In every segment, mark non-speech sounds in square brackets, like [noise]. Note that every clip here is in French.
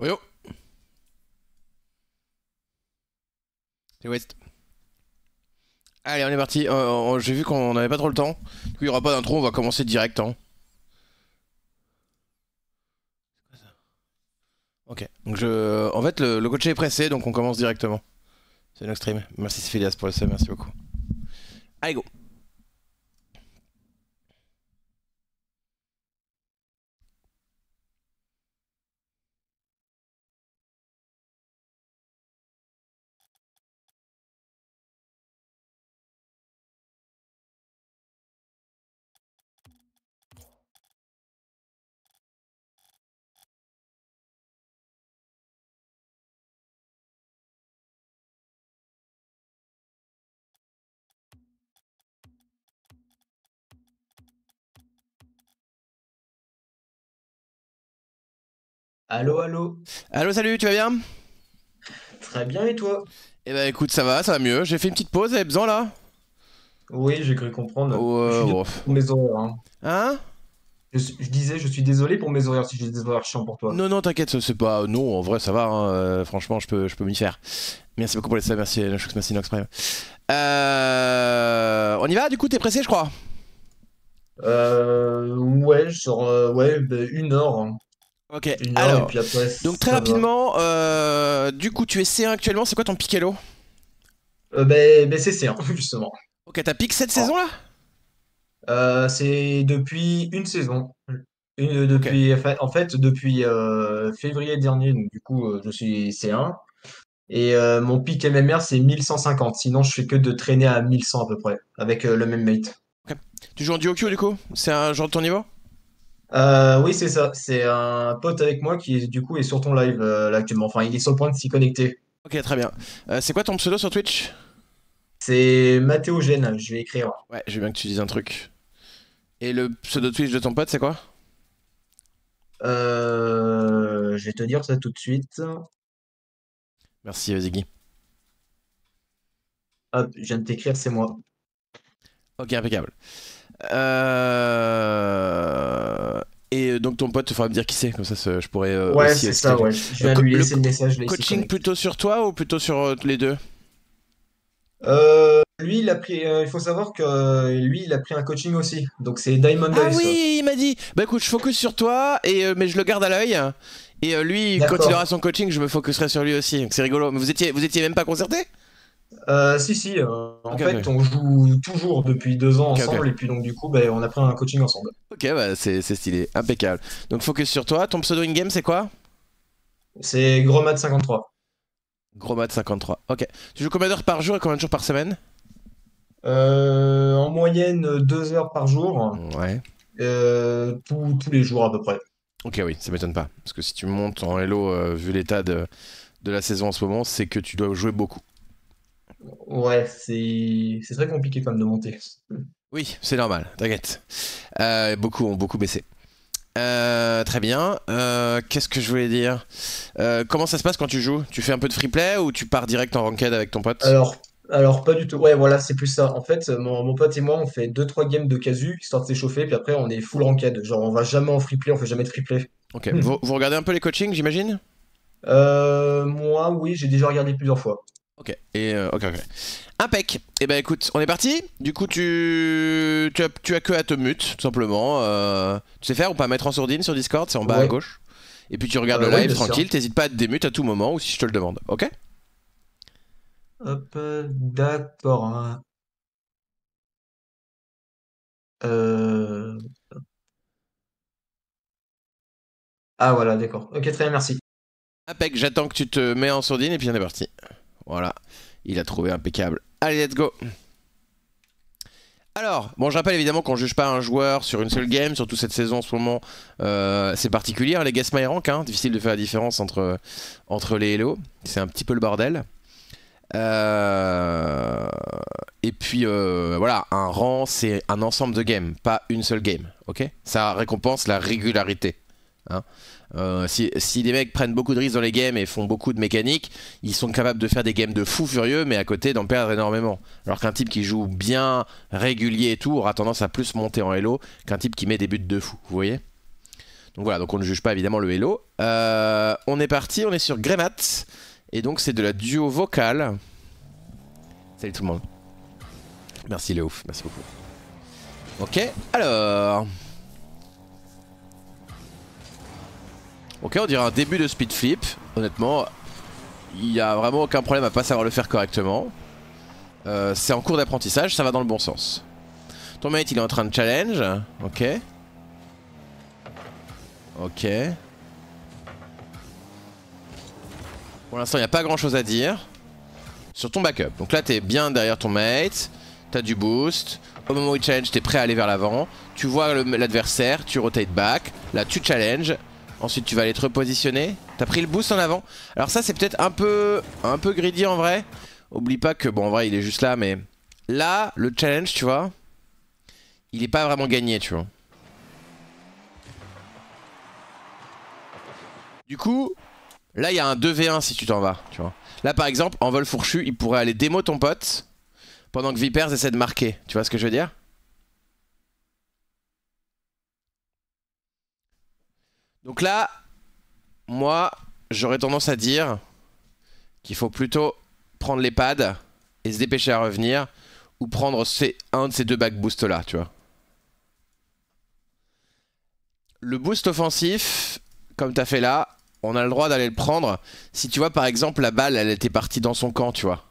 Yo, C'est West. Allez, on est parti. Euh, euh, j'ai vu qu'on n'avait pas trop le temps. Du coup, il n'y aura pas d'intro, on va commencer direct. Hein. Ok. Donc, je... en fait, le, le coach est pressé, donc on commence directement. C'est notre stream. Merci Philias pour le sub, merci beaucoup. Allez, go! Allô, allô. Allô, salut, tu vas bien Très bien, et toi Eh ben écoute, ça va, ça va mieux. J'ai fait une petite pause, t'avais besoin là Oui, j'ai cru comprendre. Oh, je mes Hein, hein je, disais, je suis désolé pour mes horaires si j'ai des horaires chiants pour toi. Non, non, t'inquiète, c'est pas. Non, en vrai, ça va. Hein. Euh, franchement, je peux, je peux m'y faire. Merci beaucoup pour les ça. Merci, merci Nox Prime. Euh... On y va, du coup, t'es pressé, je crois. Euh, ouais, sur euh, ouais, ben, une heure. Hein. Ok, alors, donc très rapidement, euh, du coup, tu es C1 actuellement, c'est quoi ton pic euh, ben, ben c'est C1, [laughs] justement. Ok, t'as pic cette saison là euh, C'est depuis une saison. Euh, depuis, En fait, depuis février dernier, donc du coup, je suis C1. Et mon pic MMR, c'est 1150. Sinon, je fais que de traîner à 1100 à peu près, avec le même mate. Ok. Tu joues en duo Q du coup C'est un genre de ton niveau euh, oui, c'est ça. C'est un pote avec moi qui, du coup, est sur ton live euh, là, actuellement. Enfin, il est sur le point de s'y connecter. Ok, très bien. Euh, c'est quoi ton pseudo sur Twitch C'est Mathéo je vais écrire. Ouais, je veux bien que tu dises un truc. Et le pseudo Twitch de ton pote, c'est quoi euh, Je vais te dire ça tout de suite. Merci, Ziggy. Hop, je viens de t'écrire, c'est moi. Ok, impeccable. Euh... Et euh, donc ton pote, il faudra me dire qui c'est, comme ça je pourrais. Euh, ouais, c'est ça, ouais. Je vais lui laisser le, message. coaching plutôt sur toi ou plutôt sur euh, les deux euh, Lui, il a pris. il faut savoir que lui, il a pris un coaching aussi. Donc c'est Diamond Ah oui, il m'a dit Bah écoute, je focus sur toi, et, mais je le garde à l'œil. Et lui, quand il aura son coaching, je me focuserai sur lui aussi. c'est rigolo. Mais vous étiez, vous étiez même pas concerté euh, si, si. Euh, en fait, on joue toujours depuis deux ans ensemble et puis donc du coup, ben, on a pris un coaching ensemble. Ok, bah, c'est stylé, impeccable. Donc focus sur toi. Ton pseudo in-game, c'est quoi C'est gromad 53 gromad 53 ok. Tu joues combien d'heures par jour et combien de jours par semaine euh, En moyenne, deux heures par jour. Ouais. Euh, tous les jours à peu près. Ok, oui, ça m'étonne pas. Parce que si tu montes en Hello, euh, vu l'état de la saison en ce moment, c'est que tu dois jouer beaucoup. Ouais, c'est très compliqué quand même de monter. Oui, c'est normal, t'inquiète. Euh, beaucoup ont beaucoup baissé. Euh, très bien. Euh, qu'est-ce que je voulais dire Comment ça se passe quand tu joues Tu fais un peu de freeplay ou tu pars direct en ranked avec ton pote Alors, pas du tout. Ouais, voilà, c'est plus ça. En fait, mon, pote et moi, on fait 2-3 games de casu, histoire de s'échauffer, puis après, on est full ranked. Genre, on va jamais en free play, on fait jamais de free play. Ok, vous, vous regardez un peu les coachings, j'imagine moi, oui, j'ai déjà regardé plusieurs fois. Ok, et euh, ok, ok. Impec. Et eh ben écoute, on est parti. Du coup, tu, tu, as, que à te mute, tout simplement. Euh, tu sais faire ou pas mettre en sourdine sur Discord, c'est en bas à gauche. Et puis tu regardes euh, le live tranquille, t'hésites pas à te démute à tout moment ou si je te le demande, ok Hop, d'accord. Hein. Ah voilà, d'accord. Ok, très bien, merci. Impec, j'attends que tu te mets en sourdine et puis on est parti. Voilà, il a trouvé impeccable. Allez, let's go alors, bon, je rappelle évidemment qu'on ne juge pas un joueur sur une seule game, surtout cette saison en ce moment, euh, c'est particulier. Hein. Les guess my rank, difficile de faire la différence entre, entre les Hello, c'est un petit peu le bordel. Euh, et puis euh, voilà, un rang c'est un ensemble de games, pas une seule game, ok Ça récompense la régularité. Hein euh, si, des mecs prennent beaucoup de risques dans les games et font beaucoup de mécaniques, ils sont capables de faire des games de fou furieux, mais à côté d'en perdre énormément. Alors qu'un type qui joue bien régulier et tout aura tendance à plus monter en Hello qu'un type qui met des buts de fou, vous voyez Donc voilà, donc on ne juge pas évidemment le Hello. Euh, on est parti, on est sur Grémat, et donc c'est de la duo vocale. Salut tout le monde. Merci ouf. merci beaucoup. Ok, alors... Ok, on dirait un début de speed flip. Honnêtement, il n'y a vraiment aucun problème à pas savoir le faire correctement. Euh, c'est en cours d'apprentissage, ça va dans le bon sens. Ton mate, il est en train de challenge. Ok. Ok. Pour l'instant, il n'y a pas grand chose à dire. Sur ton backup. Donc là, tu es bien derrière ton mate. Tu as du boost. Au moment où il challenge, tu es prêt à aller vers l'avant. Tu vois l'adversaire, tu rotate back. Là, tu challenge. Ensuite tu vas aller te repositionner. T'as pris le boost en avant. Alors ça c'est peut-être un peu, un peu greedy en vrai. Oublie pas que, bon en vrai il est juste là mais... Là, le challenge tu vois, il est pas vraiment gagné tu vois. Du coup, là il y a un 2v1 si tu t'en vas tu vois. Là par exemple, en vol fourchu, il pourrait aller démo ton pote pendant que Vipers essaie de marquer. Tu vois ce que je veux dire Donc là, moi, j'aurais tendance à dire qu'il faut plutôt prendre les pads et se dépêcher à revenir ou prendre un de ces deux back boosts là, tu vois. Le boost offensif, comme t'as fait là, on a le droit d'aller le prendre. Si tu vois par exemple la balle, elle était partie dans son camp, tu vois.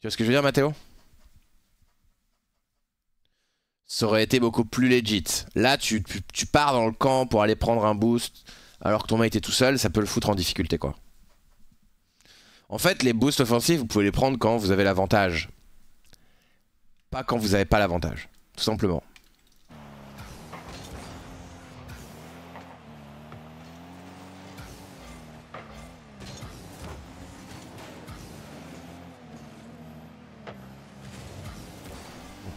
Tu vois ce que je veux dire, Mathéo ça aurait été beaucoup plus legit. Là, tu, pars dans le camp pour aller prendre un boost, alors que ton mate est tout seul, ça peut le foutre en difficulté, quoi. En fait, les boosts offensifs, vous pouvez les prendre quand vous avez l'avantage. Pas quand vous n'avez pas l'avantage, tout simplement.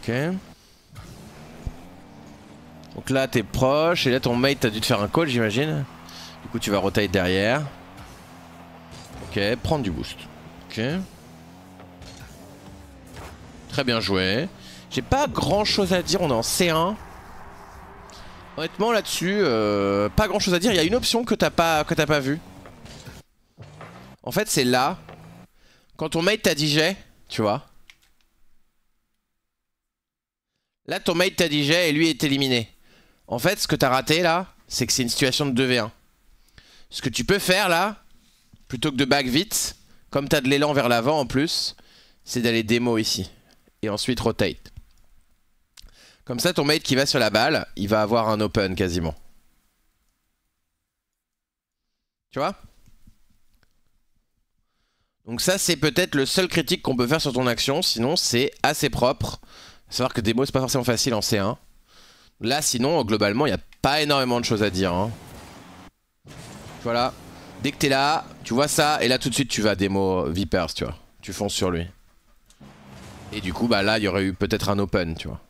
Ok. Donc là, t'es proche. Et là, ton mate, t'as dû te faire un call, j'imagine. Du coup, tu vas rotate derrière. Ok, prendre du boost. Ok. Très bien joué. J'ai pas grand chose à dire, on est en C1. Honnêtement là-dessus, euh, pas grand chose à dire. Il y a une option que t'as pas, que pas vue. En fait, c'est là. Quand ton mate t'a dit tu vois. Là, ton mate t'a dit et lui est éliminé. En fait, ce que t'as raté là, c'est que c'est une situation de 2v1. Ce que tu peux faire là, plutôt que de back vite, comme t'as de l'élan vers l'avant en plus, c'est d'aller démo ici. Et ensuite rotate. Comme ça, ton mate qui va sur la balle, il va avoir un open quasiment. Tu vois Donc ça, c'est peut-être le seul critique qu'on peut faire sur ton action. Sinon, c'est assez propre. A savoir que démo, c'est pas forcément facile en C1. Là, sinon, globalement, il n'y a pas énormément de choses à dire. Hein. Voilà. Dès que es là, tu vois ça, et là tout de suite tu vas démo Vipers, tu vois. Tu fonces sur lui. Et du coup, bah là, il y aurait eu peut-être un open, tu vois.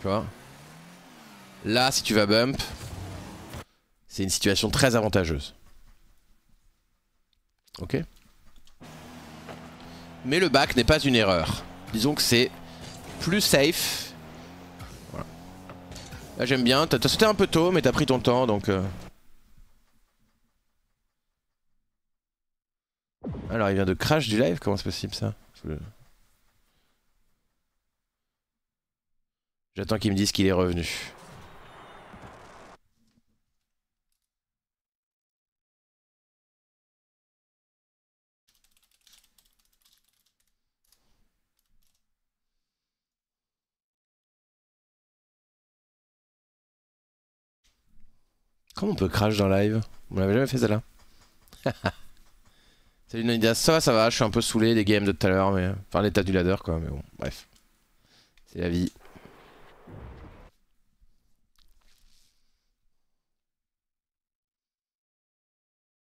Tu vois Là, si tu vas bump, c'est une situation très avantageuse. Ok mais le back n'est pas une erreur. Disons que c'est plus safe. Voilà. Là j'aime bien, t'as sauté un peu tôt mais t'as pris ton temps donc... Euh. Alors il vient de crash du live, comment c'est possible ça J'attends qu'il me dise qu'il est revenu. Comment on peut crash dans live On l'avait jamais fait celle-là. [laughs] Salut idée ça va, ça va, je suis un peu saoulé des games de tout à l'heure, mais... Enfin l'état du ladder quoi, mais bon, bref. C'est la vie.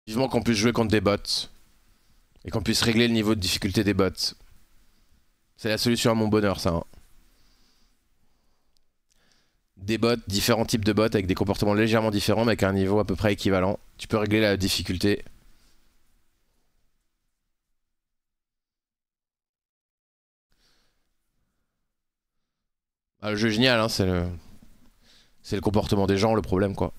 Vivement qu'on puisse jouer contre des bots. Et qu'on puisse régler le niveau de difficulté des bots. C'est la solution à mon bonheur ça. Hein des bots, différents types de bots avec des comportements légèrement différents mais avec un niveau à peu près équivalent. Tu peux régler la difficulté. Ah, le jeu génial, hein, c'est le... C'est le comportement des gens le problème quoi.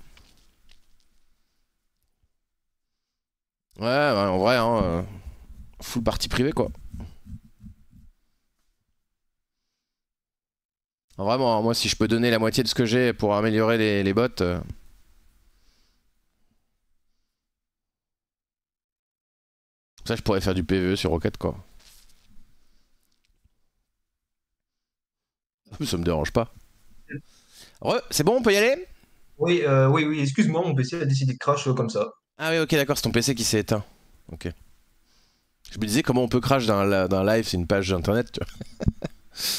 Ouais, en vrai, hein, euh, full partie privée quoi. Vraiment, moi si je peux donner la moitié de ce que j'ai pour améliorer les, bots... Euh. Ça je pourrais faire du PvE sur Rocket quoi. [laughs] Ça me dérange pas. C'est bon, on peut y aller Oui, euh, oui, oui, excuse-moi, mon PC a décidé de crash euh, comme ça. Ah oui, ok, d'accord, c'est ton PC qui s'est éteint. Ok. Je me disais comment on peut crash d'un live, c'est une page d'internet, tu vois.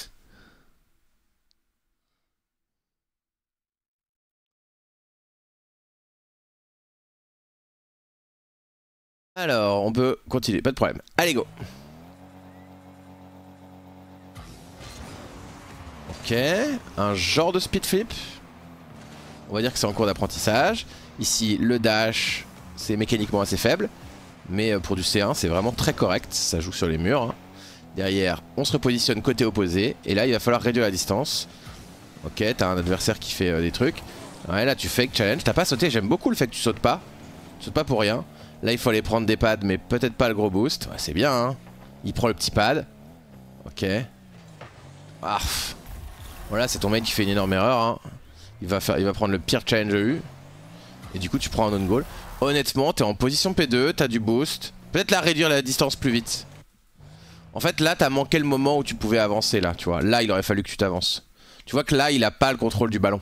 [laughs] Alors, on peut continuer, pas de problème. Allez, go Ok, un genre de speed flip. On va dire que c'est en cours d'apprentissage. Ici, le dash, c'est mécaniquement assez faible. Mais euh, pour du C1, c'est vraiment très correct. Ça joue sur les murs. Hein. Derrière, on se repositionne côté opposé. Et là, il va falloir réduire la distance. Ok, t'as un adversaire qui fait euh, des trucs. Ouais, là, tu fake challenge. T'as pas sauté. J'aime beaucoup le fait que tu sautes pas. Tu sautes pas pour rien. Là, il faut aller prendre des pads, mais peut-être pas le gros boost. Ouais, c'est bien, hein. Il prend le petit pad. Ok. Arf. Ah, voilà, c'est ton mec qui fait une énorme erreur. Hein. Il, va faire, il va prendre le pire challenge eu. Et du coup, tu prends un non goal Honnêtement, t'es en position P2, t'as du boost. Peut-être la réduire la distance plus vite. En fait, là, t'as manqué le moment où tu pouvais avancer, là, tu vois. Là, il aurait fallu que tu t'avances. Tu vois que là, il a pas le contrôle du ballon.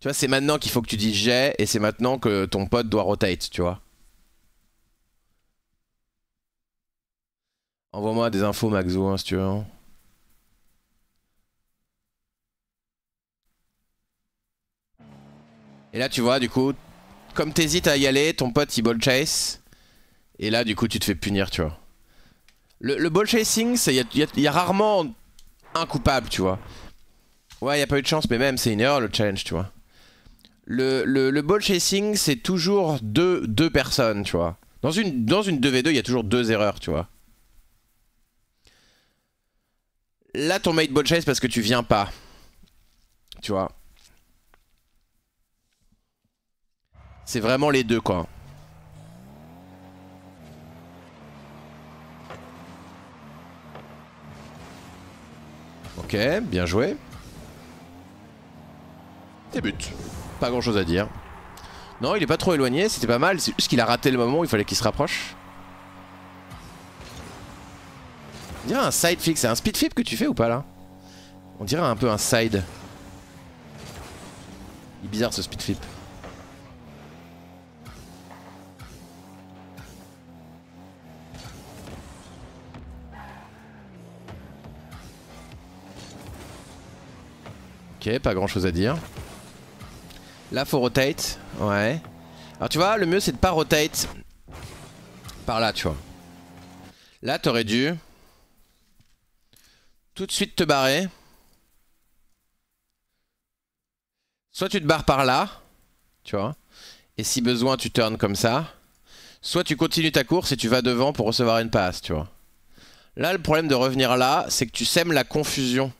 Tu vois, c'est maintenant qu'il faut que tu dises j'ai, et c'est maintenant que ton pote doit rotate, tu vois. Envoie-moi des infos, Maxo, hein, si tu veux. Hein. Et là, tu vois, du coup, comme t'hésites à y aller, ton pote il ball chase. Et là, du coup, tu te fais punir, tu vois. Le, le ball chasing, il y, a rarement un coupable, tu vois. Ouais, il a pas eu de chance, mais même, c'est une erreur le challenge, tu vois. Le, le, ball chasing, c'est toujours deux, deux personnes, tu vois. Dans une, dans une 2v2, il y a toujours deux erreurs, tu vois. Là, ton mate bonne chase parce que tu viens pas. Tu vois. C'est vraiment les deux, quoi. Ok, bien joué. Tes but. Pas grand chose à dire. Non, il est pas trop éloigné, c'était pas mal. C'est juste qu'il a raté le moment il fallait qu'il se rapproche. dirait un side flip. C'est un speed flip que tu fais ou pas là On dirait un peu un side. Il est bizarre ce speed flip. Ok, pas grand chose à dire. Là, faut rotate. Ouais. Alors, tu vois, le mieux, c'est de pas rotate par là, tu vois. Là, t'aurais dû tout de suite te barrer. Soit tu te barres par là, tu vois, et si besoin tu turns comme ça. Soit tu continues ta course et tu vas devant pour recevoir une passe, tu vois. Là, le problème de revenir là, c'est que tu sèmes la confusion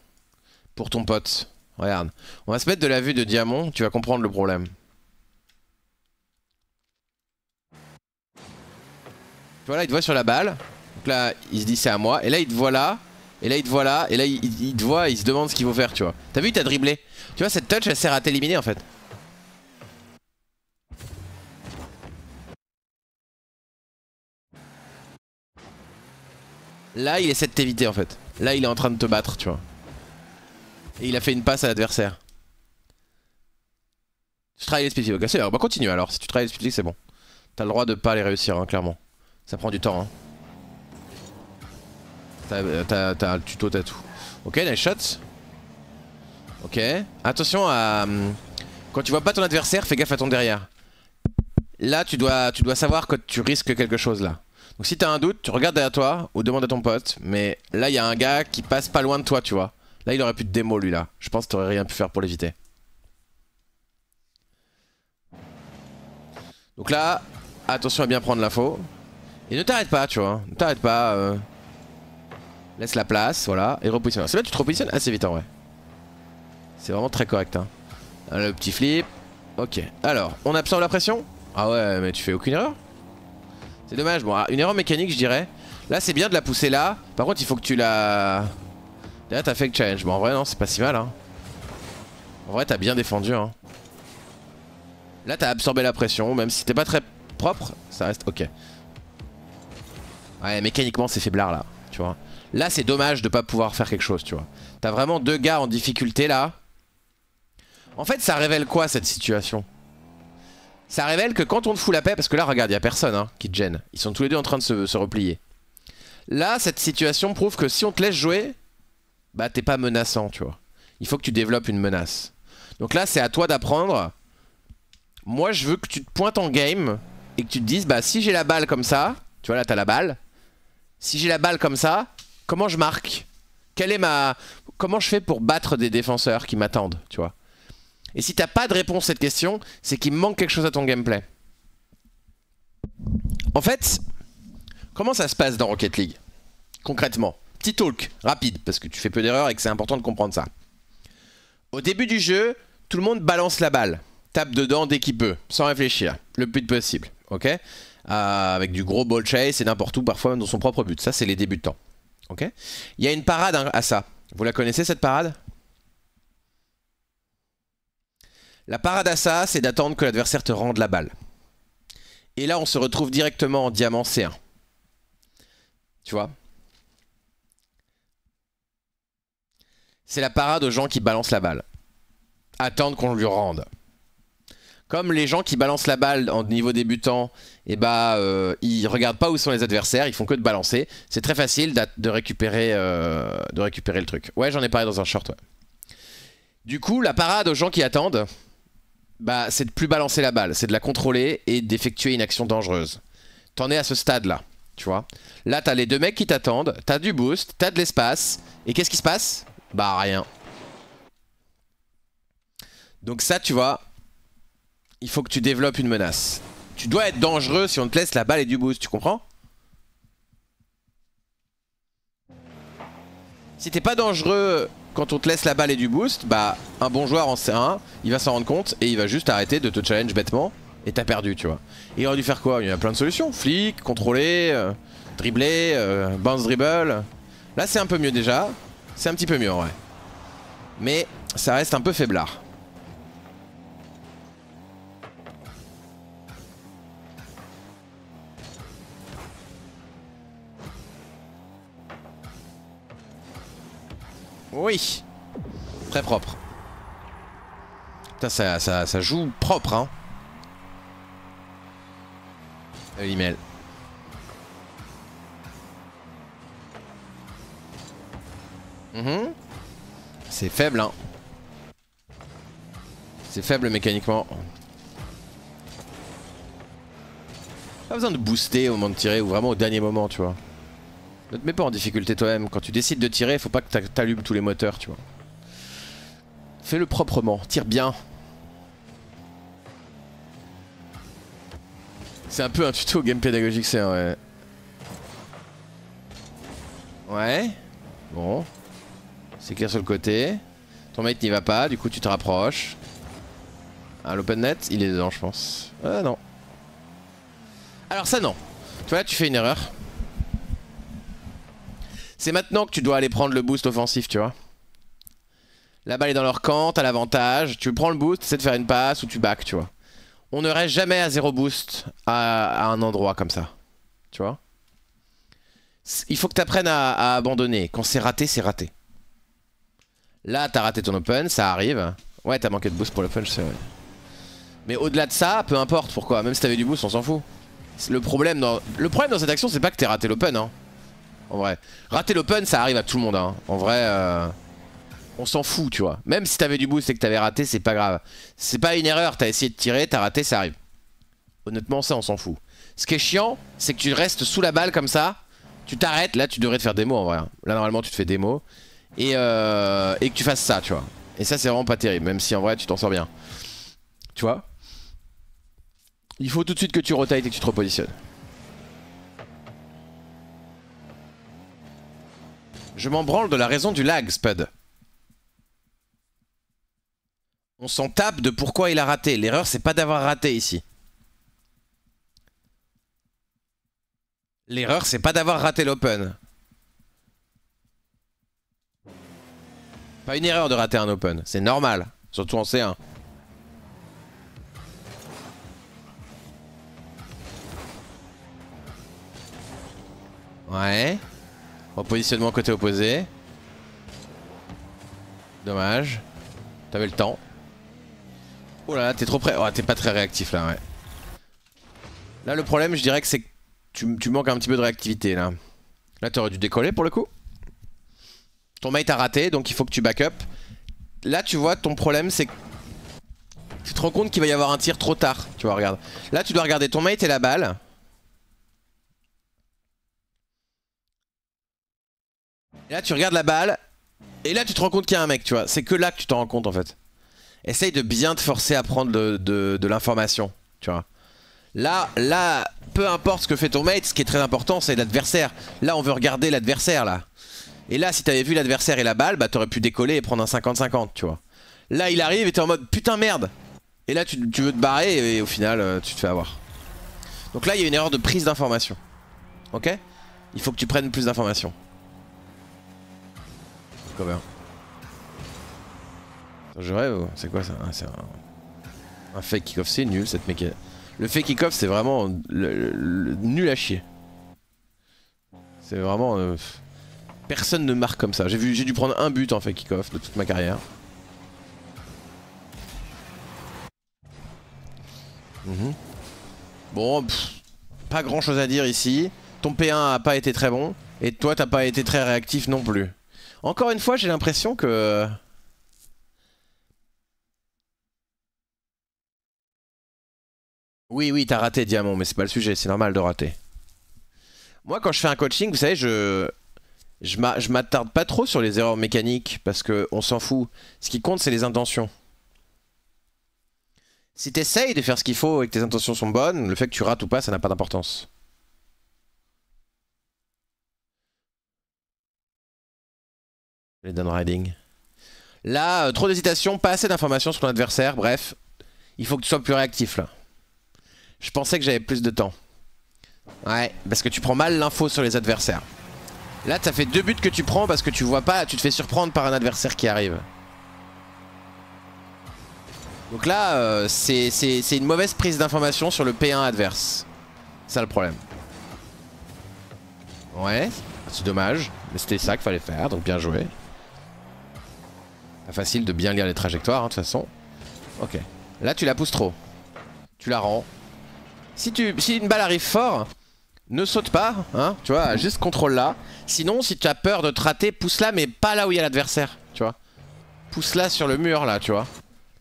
pour ton pote. Regarde, on va se mettre de la vue de diamant, tu vas comprendre le problème. Tu vois là, il te voit sur la balle. Donc là, il se dit c'est à moi. Et là, il te voit là. Et là, il te voit là. Et là, il, te voit il se demande ce qu'il faut faire, tu vois. T'as vu, t'a dribblé. Tu vois, cette touch, elle sert à t'éliminer en fait. Là, il essaie de t'éviter en fait. Là, il est en train de te battre, tu vois. Et il a fait une passe à l'adversaire. Tu travailles les spécifiques, ok, c'est Bah, continue alors. Si tu travailles les c'est bon. T'as le droit de pas les réussir, hein, clairement. Ça prend du temps, hein. T'as le tuto, t'as tout. Ok, nice shot. Ok. Attention à... Hum, quand tu vois pas ton adversaire, fais gaffe à ton derrière. Là, tu dois, tu dois savoir que tu risques quelque chose là. Donc si t'as un doute, tu regardes derrière toi ou demande à ton pote. Mais là, il y a un gars qui passe pas loin de toi, tu vois. Là, il aurait pu te démo, lui, là. Je pense que t'aurais rien pu faire pour l'éviter. Donc là, attention à bien prendre l'info. Et ne t'arrête pas, tu vois. Ne t'arrête pas. Euh. Laisse la place, voilà, et repositionne. C'est là tu te repositionnes assez vite en vrai. C'est vraiment très correct. Hein. Le petit flip. Ok, alors, on absorbe la pression Ah ouais, mais tu fais aucune erreur C'est dommage, bon, ah, une erreur mécanique je dirais. Là c'est bien de la pousser là, par contre il faut que tu la... Là t'as fait le challenge, bon en vrai non, c'est pas si mal. Hein. En vrai t'as bien défendu. Hein. Là t'as absorbé la pression, même si t'es pas très propre, ça reste ok. Ouais, mécaniquement c'est faiblard là, tu vois. Là, c'est dommage de ne pas pouvoir faire quelque chose, tu vois. T'as vraiment deux gars en difficulté, là. En fait, ça révèle quoi, cette situation Ça révèle que quand on te fout la paix... Parce que là, regarde, il a personne hein, qui te gêne. Ils sont tous les deux en train de se, se replier. Là, cette situation prouve que si on te laisse jouer, bah t'es pas menaçant, tu vois. Il faut que tu développes une menace. Donc là, c'est à toi d'apprendre. Moi, je veux que tu te pointes en game et que tu te dises, bah si j'ai la balle comme ça, tu vois là, t'as la balle. Si j'ai la balle comme ça, Comment je marque Quelle est ma Comment je fais pour battre des défenseurs qui m'attendent, tu vois Et si t'as pas de réponse à cette question, c'est qu'il manque quelque chose à ton gameplay. En fait, comment ça se passe dans Rocket League Concrètement, petit talk rapide parce que tu fais peu d'erreurs et que c'est important de comprendre ça. Au début du jeu, tout le monde balance la balle, tape dedans dès qu'il peut, sans réfléchir, le plus possible, ok euh, Avec du gros ball chase et n'importe où, parfois même dans son propre but. Ça, c'est les débutants. Il y a une parade hein, à ça. Vous la connaissez cette parade La parade à ça, c'est d'attendre que l'adversaire te rende la balle. Et là, on se retrouve directement en diamant C1. Tu vois C'est la parade aux gens qui balancent la balle. Attendre qu'on lui rende comme les gens qui balancent la balle en niveau débutant, et eh bah ben, euh, ils regardent pas où sont les adversaires, ils font que de balancer. C'est très facile de récupérer, euh, de récupérer le truc. Ouais, j'en ai parlé dans un short. Ouais. Du coup, la parade aux gens qui attendent, bah c'est de plus balancer la balle, c'est de la contrôler et d'effectuer une action dangereuse. T'en es à ce stade là, tu vois. Là, t'as les deux mecs qui t'attendent, t'as du boost, t'as de l'espace, et qu'est-ce qui se passe Bah rien. Donc ça, tu vois, il faut que tu développes une menace. Tu dois être dangereux si on te laisse la balle et du boost, tu comprends Si t'es pas dangereux quand on te laisse la balle et du boost, bah un bon joueur en C1, il va s'en rendre compte et il va juste arrêter de te challenge bêtement et t'as perdu, tu vois. il aurait dû faire quoi Il y a plein de solutions. Flic, contrôler, euh, dribbler, euh, bounce dribble. Là c'est un peu mieux déjà. C'est un petit peu mieux vrai. Mais ça reste un peu faiblard. Oui. Très propre. Putain, ça, joue propre, hein. Euh, mhm. C'est faible, hein. C'est faible mécaniquement. Pas besoin de booster au moment de tirer ou vraiment au dernier moment, tu vois. Ne te mets pas en difficulté toi-même. Quand tu décides de tirer, faut pas que t'allumes tous les moteurs, tu vois. Fais-le proprement, tire bien. C'est un peu un tuto game pédagogique, c'est ouais. Ouais. Bon. C'est clair sur le côté. Ton mate n'y va pas, du coup tu te rapproches. Ah, l'open net, il est dedans, je pense. Ah non. Alors ça, non. Tu vois, tu fais une erreur. C'est maintenant que tu dois aller prendre le boost offensif, tu vois. La balle est dans leur camp, t'as l'avantage. Tu prends le boost, c'est de faire une passe ou tu back, tu vois. On ne reste jamais à zéro boost à, un endroit comme ça. Tu vois Il faut que t'apprennes à, à abandonner. Quand c'est raté, c'est raté. Là, t'as raté ton open, ça arrive. Ouais, t'as manqué de boost pour l'open, je sais, Mais au-delà de ça, peu importe pourquoi. Même si t'avais du boost, on s'en fout. Le problème, dans... le problème dans cette action, c'est pas que t'es raté l'open, hein en vrai. Rater l'open, ça arrive à tout le monde, hein. En vrai, euh, on s'en fout, tu vois. Même si t'avais du boost et que t'avais raté, c'est pas grave. C'est pas une erreur, t'as essayé de tirer, t'as raté, ça arrive. Honnêtement, ça, on s'en fout. Ce qui est chiant, c'est que tu restes sous la balle comme ça. Tu t'arrêtes, là, tu devrais te faire démo, en vrai. Hein. Là, normalement, tu te fais démo. Et, euh, et que tu fasses ça, tu vois. Et ça, c'est vraiment pas terrible, même si en vrai, tu t'en sors bien. Tu vois il faut tout de suite que tu rotailles et que tu te repositionnes. Je m'en branle de la raison du lag, Spud. On s'en tape de pourquoi il a raté. L'erreur, c'est pas d'avoir raté ici. L'erreur, c'est pas d'avoir raté l'open. Pas une erreur de rater un open, c'est normal, surtout en C1. Ouais. Repositionnement positionnement côté opposé. Dommage. T'avais le temps. Oh là là, t'es trop près. Oh, t'es pas très réactif là, ouais. Là, le problème, je dirais que c'est que tu, tu, manques un petit peu de réactivité là. Là, t'aurais dû décoller pour le coup. Ton mate a raté, donc il faut que tu back up. Là, tu vois, ton problème, c'est que tu te rends compte qu'il va y avoir un tir trop tard. Tu vois, regarde. Là, tu dois regarder ton mate et la balle. Et là, tu regardes la balle. Et là, tu te rends compte qu'il y a un mec, tu vois. C'est que là que tu t'en rends compte, en fait. Essaye de bien te forcer à prendre de, l'information, tu vois. Là, là, peu importe ce que fait ton mate, ce qui est très important, c'est l'adversaire. Là, on veut regarder l'adversaire, là. Et là, si t'avais vu l'adversaire et la balle, bah t'aurais pu décoller et prendre un 50-50, tu vois. Là, il arrive et t'es en mode putain merde. Et là, tu, veux te barrer et, au final, euh, tu te fais avoir. Donc là, il y a une erreur de prise d'information. Ok Il faut que tu prennes plus d'informations. Je rêve, oh, c'est quoi ça hein, un... fake kick-off, c'est nul cette Le fake kick c'est vraiment nul à chier. C'est vraiment. Euh, personne ne marque comme ça. J'ai dû prendre un but en fake kick-off de toute ma carrière. Mhm. Bon, pas grand chose à dire ici. Ton P1 a pas été très bon. Et toi, t'as pas été très réactif non plus. Encore une fois, j'ai l'impression que... Oui, oui, t'as raté, Diamant, mais c'est pas le sujet, c'est normal de rater. Moi, quand je fais un coaching, vous savez, je... Je m'attarde pas trop sur les erreurs mécaniques, parce qu'on s'en fout. Ce qui compte, c'est les intentions. Si t'essayes de faire ce qu'il faut et que tes intentions sont bonnes, le fait que tu rates ou pas, ça n'a pas d'importance. Les Là, euh, trop d'hésitation, pas assez d'informations sur l'adversaire. Bref, il faut que tu sois plus réactif là. Je pensais que j'avais plus de temps. Ouais, parce que tu prends mal l'info sur les adversaires. Là, ça fait deux buts que tu prends parce que tu vois pas, tu te fais surprendre par un adversaire qui arrive. Donc là, euh, c'est une mauvaise prise d'information sur le P1 adverse. C'est ça le problème. Ouais, c'est dommage, mais c'était ça qu'il fallait faire, donc bien joué facile de bien lire les trajectoires, hein, de toute façon. Ok. Là, tu la pousses trop. Tu la rends. Si, tu, si une balle arrive fort, ne saute pas, hein, tu vois, juste contrôle là. Sinon, si tu as peur de te rater, pousse là mais pas là où il y a l'adversaire, tu vois. pousse là sur le mur, là, tu vois.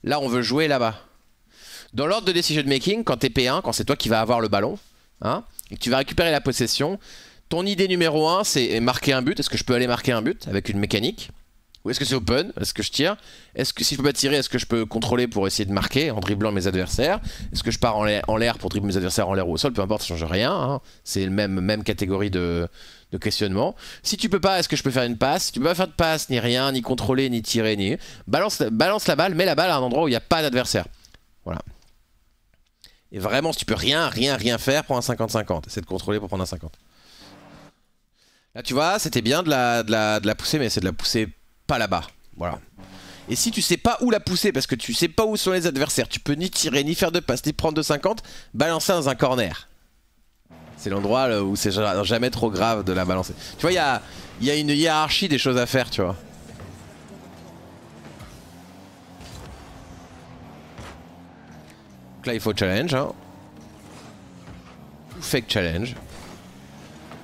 Là, on veut jouer là-bas. Dans l'ordre de decision making, quand t'es P1, quand c'est toi qui vas avoir le ballon, hein, et que tu vas récupérer la possession, ton idée numéro 1, c'est marquer un but. Est-ce que je peux aller marquer un but avec une mécanique ou est-ce que c'est open Est-ce que je tire Est-ce que si je peux pas tirer, est-ce que je peux contrôler pour essayer de marquer en dribblant mes adversaires Est-ce que je pars en l'air pour dribbler mes adversaires en l'air ou au sol Peu importe, ça change rien. Hein. C'est la même, même catégorie de, de questionnement. Si tu peux pas, est-ce que je peux faire une passe Si tu peux pas faire de passe, ni rien, ni contrôler, ni tirer, ni. Balance, balance la balle, mets la balle à un endroit où il n'y a pas d'adversaire. Voilà. Et vraiment, si tu peux rien, rien, rien faire, prends un 50-50. c'est de contrôler pour prendre un 50. Là, tu vois, c'était bien de la, de la, de la pousser, mais c'est de la pousser pas là-bas. Voilà. Et si tu sais pas où la pousser parce que tu sais pas où sont les adversaires, tu peux ni tirer, ni faire de passe, ni prendre de 50, balancer dans un corner. C'est l'endroit euh, où c'est jamais trop grave de la balancer. Tu vois, il y a, y une hiérarchie des choses à faire, tu vois. Donc là, il faut challenge. Hein. Fake challenge.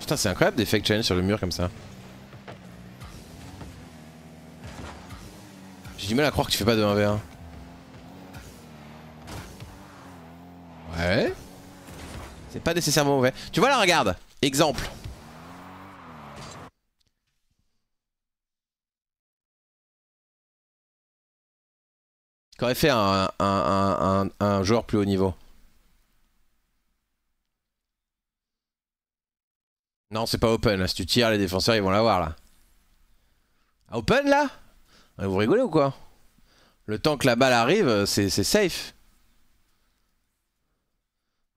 Putain, c'est incroyable des fake challenge sur le mur comme ça. J'ai du mal à croire que tu fais pas de 1v1. Ouais. C'est pas nécessairement mauvais. Tu vois là, regarde. Exemple. Qu'aurait fait un, joueur plus haut niveau Non, c'est pas open là. Si tu tires, les défenseurs ils vont l'avoir là. Ah, open là vous rigolez ou quoi Le temps que la balle arrive, c'est safe.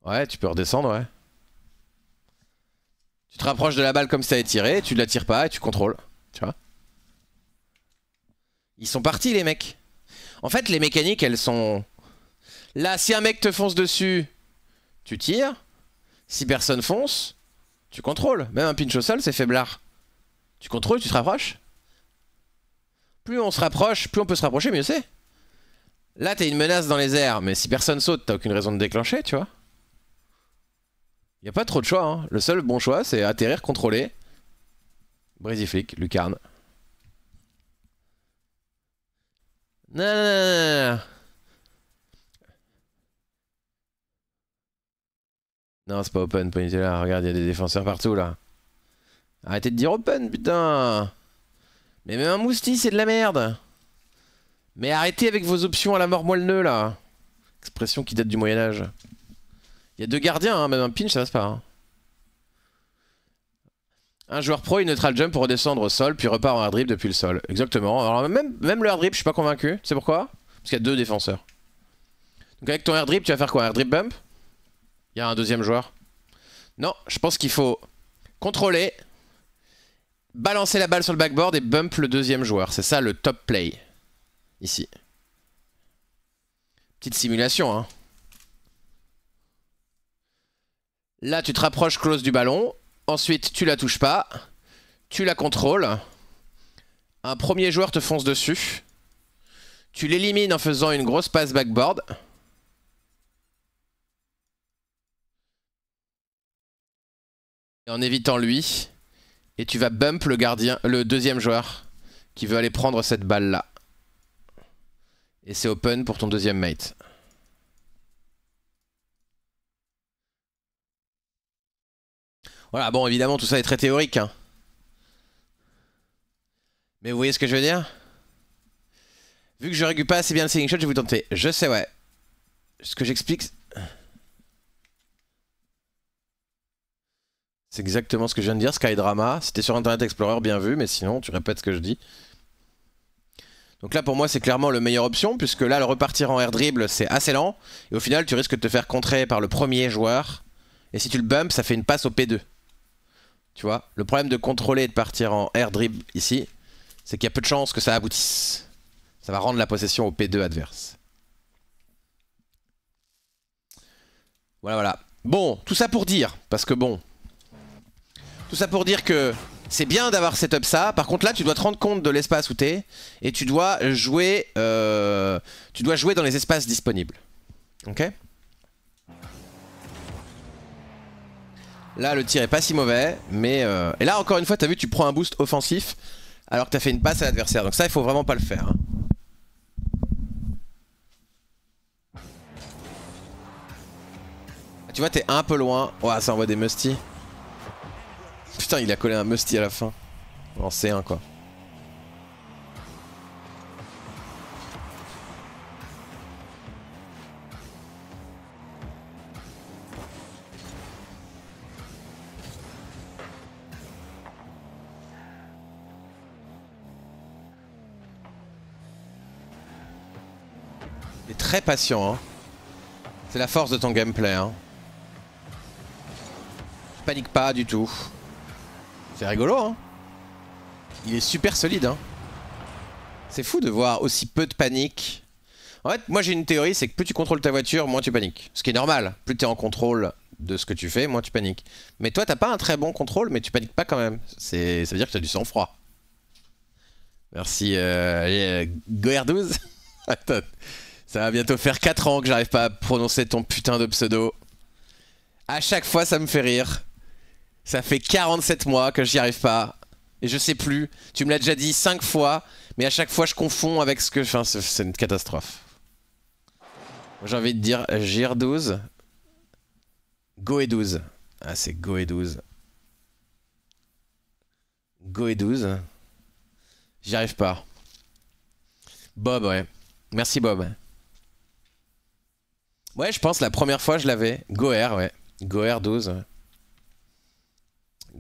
Ouais, tu peux redescendre, ouais. Tu te rapproches de la balle comme ça est tiré, tu ne la tires pas et tu contrôles. Tu vois Ils sont partis, les mecs. En fait, les mécaniques, elles sont... Là, si un mec te fonce dessus, tu tires. Si personne fonce, tu contrôles. Même un pinch au sol, c'est faiblard. Tu contrôles, tu te rapproches plus on se rapproche, plus on peut se rapprocher, mieux c'est. Là, t'es une menace dans les airs, mais si personne saute, t'as aucune raison de déclencher, tu vois. Y a pas trop de choix, hein. Le seul bon choix, c'est atterrir, contrôler. flic, lucarne. Non, non, non, non c'est pas open, là. Regarde, y'a des défenseurs partout, là. Arrêtez de dire open, putain mais même un mousti, c'est de la merde Mais arrêtez avec vos options à la mort moelle là Expression qui date du Moyen-Âge. Il y a deux gardiens, hein, même un pinch, ça passe pas. Hein. Un joueur pro, il neutral jump pour redescendre au sol, puis repart en air drip depuis le sol. Exactement. Alors même, même le air drip, je suis pas convaincu. C'est pourquoi Parce qu'il y a deux défenseurs. Donc avec ton air drip, tu vas faire quoi Air drip bump Il y a un deuxième joueur. Non, je pense qu'il faut contrôler, balancer la balle sur le backboard et bump le deuxième joueur. C'est ça le top play. Ici. Petite simulation, hein. Là, tu te rapproches close du ballon. Ensuite, tu la touches pas. Tu la contrôles. Un premier joueur te fonce dessus. Tu l'élimines en faisant une grosse passe backboard. Et en évitant lui. Et tu vas bump le gardien, le deuxième joueur qui veut aller prendre cette balle là. Et c'est open pour ton deuxième mate. Voilà, bon évidemment tout ça est très théorique. Hein. Mais vous voyez ce que je veux dire Vu que je régule pas assez bien le sailing shot, je vais vous tenter. Je sais ouais. Ce que j'explique, C'est exactement ce que je viens de dire, Skydrama. C'était sur Internet Explorer, bien vu, mais sinon, tu répètes ce que je dis. Donc là, pour moi, c'est clairement la meilleur option, puisque là, le repartir en air dribble, c'est assez lent. Et au final, tu risques de te faire contrer par le premier joueur. Et si tu le bumps, ça fait une passe au P2. Tu vois Le problème de contrôler et de partir en air dribble ici, c'est qu'il y a peu de chances que ça aboutisse. Ça va rendre la possession au P2 adverse. Voilà, voilà. Bon, tout ça pour dire, parce que bon, tout ça pour dire que c'est bien d'avoir setup ça. Par contre là, tu dois te rendre compte de l'espace où t'es et tu dois jouer, euh, tu dois jouer dans les espaces disponibles. Ok Là, le tir est pas si mauvais, mais euh, et là encore une fois, t'as vu, tu prends un boost offensif alors que t'as fait une passe à l'adversaire. Donc ça, il faut vraiment pas le faire. Hein. Ah, tu vois, t'es un peu loin. Ouah, ça envoie des musty. Putain, il a collé un musty à la fin. En C1 quoi. Il est très patient. Hein. C'est la force de ton gameplay. Hein. panique pas du tout. C'est rigolo, hein Il est super solide, hein C'est fou de voir aussi peu de panique. En fait, moi j'ai une théorie, c'est que plus tu contrôles ta voiture, moins tu paniques. Ce qui est normal. Plus tu es en contrôle de ce que tu fais, moins tu paniques. Mais toi, t'as pas un très bon contrôle, mais tu paniques pas quand même. C'est, ça veut dire que t'as du sang-froid. Merci, euh, euh Goer 12. [laughs] Attends, ça va bientôt faire 4 ans que j'arrive pas à prononcer ton putain de pseudo. À chaque fois, ça me fait rire. Ça fait 47 mois que j'y arrive pas. Et je sais plus. Tu me l'as déjà dit 5 fois. Mais à chaque fois, je confonds avec ce que. Enfin, c'est une catastrophe. J'ai envie de dire gr 12. Go et 12. Ah, c'est Go et 12. Go et 12. J'y arrive pas. Bob, ouais. Merci, Bob. Ouais, je pense la première fois, je l'avais. Goer, ouais. Goer 12,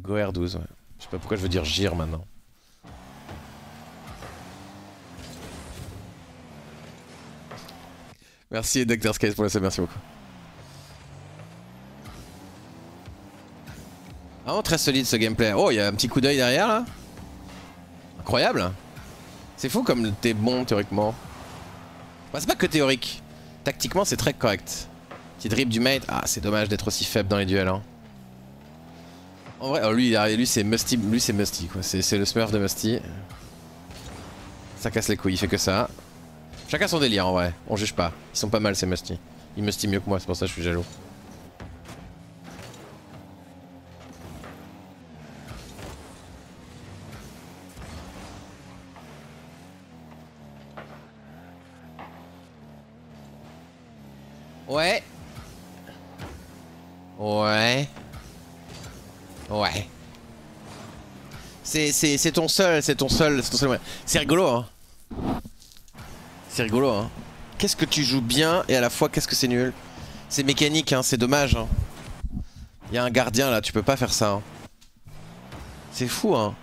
r 12, ouais. Je sais pas pourquoi je veux dire gire maintenant. Merci Dr. Skies pour la sub, merci beaucoup. Vraiment très solide ce gameplay. Oh, il y a un petit coup d'œil derrière là. Incroyable. C'est fou comme t'es bon théoriquement. Bah, c'est pas que théorique. Tactiquement, c'est très correct. Petit drip du mate. Ah, c'est dommage d'être aussi faible dans les duels. Hein. En vrai, lui, c'est Musty, lui c'est Musty quoi, c'est le smurf de Musty. Ça casse les couilles, il fait que ça. Chacun son délire en vrai, on juge pas. Ils sont pas mal ces Musty. Ils Musty mieux que moi, c'est pour ça que je suis jaloux. c'est ton seul, c'est ton seul, c'est C'est rigolo, hein. C'est rigolo, hein. Qu'est-ce que tu joues bien et à la fois qu'est-ce que c'est nul. C'est mécanique, hein, c'est dommage. Hein. Il y a un gardien là, tu peux pas faire ça. Hein. C'est fou, hein.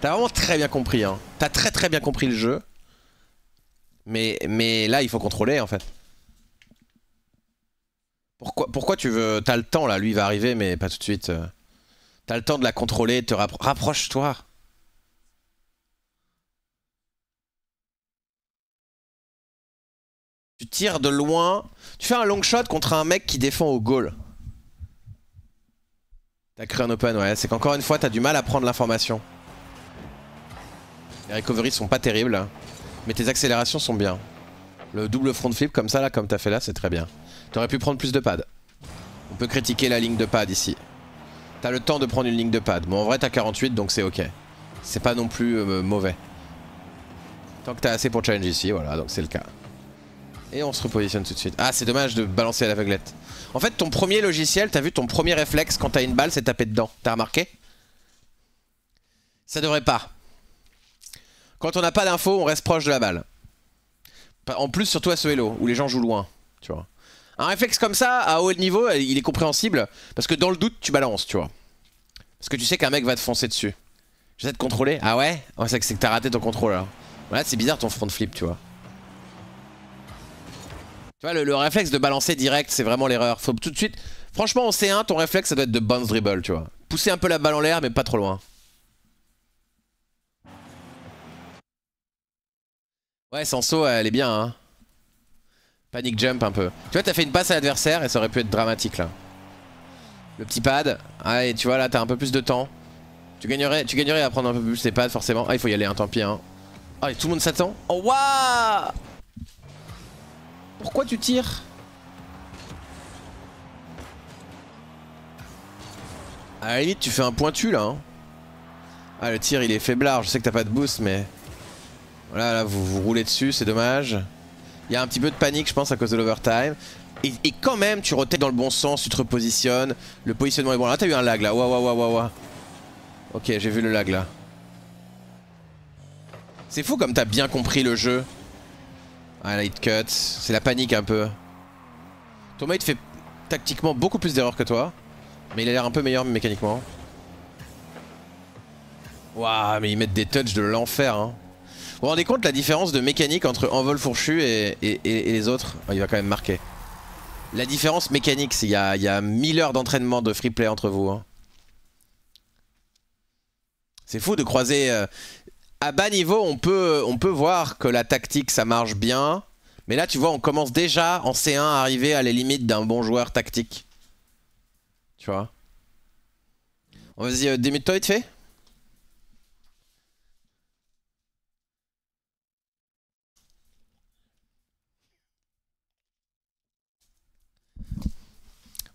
T'as vraiment très bien compris, hein. T'as très très bien compris le jeu. Mais, mais là, il faut contrôler en fait. Pourquoi, pourquoi tu veux. T'as le temps là, lui il va arriver, mais pas tout de suite. Euh. T'as le temps de la contrôler, te rapproche-toi. Tu tires de loin. Tu fais un long shot contre un mec qui défend au goal. T'as créé un open, ouais. C'est qu'encore une fois, t'as du mal à prendre l'information. Les recoveries sont pas terribles. Hein. Mais tes accélérations sont bien. Le double front flip comme ça, là, comme t'as fait là, c'est très bien. T'aurais pu prendre plus de pads. On peut critiquer la ligne de pad ici. T'as le temps de prendre une ligne de pad. bon, en vrai, t'as 48, donc c'est ok. C'est pas non plus euh, mauvais. Tant que t'as assez pour challenge ici, voilà, donc c'est le cas. Et on se repositionne tout de suite. Ah, c'est dommage de balancer à l'aveuglette. En fait, ton premier logiciel, t'as vu, ton premier réflexe quand t'as une balle, c'est taper dedans. T'as remarqué Ça devrait pas. Quand on n'a pas d'infos, on reste proche de la balle. En plus, surtout à ce hello, où les gens jouent loin, tu vois. Un réflexe comme ça, à haut niveau, il est compréhensible, parce que dans le doute, tu balances, tu vois. Parce que tu sais qu'un mec va te foncer dessus. J'essaie de contrôler. Ah ouais, ouais C'est que t'as raté ton contrôle, Voilà, c'est bizarre ton front flip, tu vois. Tu vois, le, réflexe de balancer direct, c'est vraiment l'erreur. Faut tout de suite. Franchement, on C1, ton réflexe, ça doit être de bounce dribble, tu vois. Pousser un peu la balle en l'air, mais pas trop loin. Ouais, Sanso, elle est bien, hein. Panic jump un peu. Tu vois, t'as fait une passe à l'adversaire et ça aurait pu être dramatique, là. Le petit pad. Ah, tu vois, là, t'as un peu plus de temps. Tu gagnerais, tu gagnerais à prendre un peu plus tes pads, forcément. Ah, il faut y aller, un hein, tant pis, hein. Ah, et tout le monde s'attend. Oh, waouh pourquoi tu tires À la limite, tu fais un pointu là. Hein. Ah, le tir il est faiblard. Je sais que t'as pas de boost, mais. Voilà, là, vous, vous roulez dessus, c'est dommage. Il y a un petit peu de panique, je pense, à cause de l'overtime. Et, quand même, tu rotates dans le bon sens, tu te repositionnes. Le positionnement est bon. Là, t'as eu un lag là. Waouh, waouh, waouh, waouh. Ok, j'ai vu le lag là. C'est fou comme t'as bien compris le jeu. Ah là il cut, c'est la panique un peu. Thomas il fait tactiquement beaucoup plus d'erreurs que toi. Mais il a l'air un peu meilleur mécaniquement. Waouh mais ils mettent des touches de l'enfer hein. Vous vous rendez compte la différence de mécanique entre envol fourchu et, les autres ah, Il va quand même marquer. La différence mécanique, c'est il y, y, a 1000 heures d'entraînement de freeplay entre vous. Hein. C'est fou de croiser euh, à bas niveau, on peut, on peut voir que la tactique, ça marche bien. Mais là, tu vois, on commence déjà en C1 à arriver à les limites d'un bon joueur tactique. Tu vois Vas-y, euh, démute-toi fait.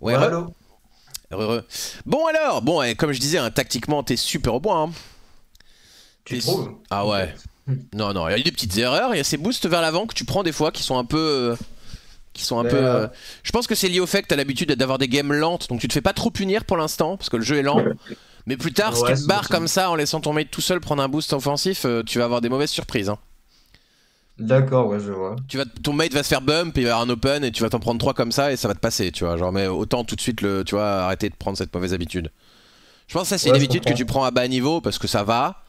Ouais, heureux. Bon alors, bon, comme je disais, hein, tactiquement, t'es super au point. Hein. Tu trouves Ah ouais. [laughs] non, non, il y a des petites erreurs, il y a ces boosts vers l'avant que tu prends des fois qui sont un peu. Euh, qui sont un peu. Euh, euh, je pense que c'est lié au fait que tu as l'habitude d'avoir des games lentes, donc tu te fais pas trop punir pour l'instant, parce que le jeu est lent. [laughs] Mais plus tard, ce si tu te barres comme ça en laissant ton mate tout seul prendre un boost offensif, tu vas avoir des mauvaises surprises. Hein. D'accord, ouais, je vois. Tu vas, ton mate va se faire bump, il va avoir un open et tu vas t'en prendre trois comme ça et ça va te passer, tu vois. Genre, mais autant tout de suite, le, tu vois, arrêter de prendre cette mauvaise habitude. Je pense que ça, c'est une habitude que tu prends à bas niveau parce que ça va.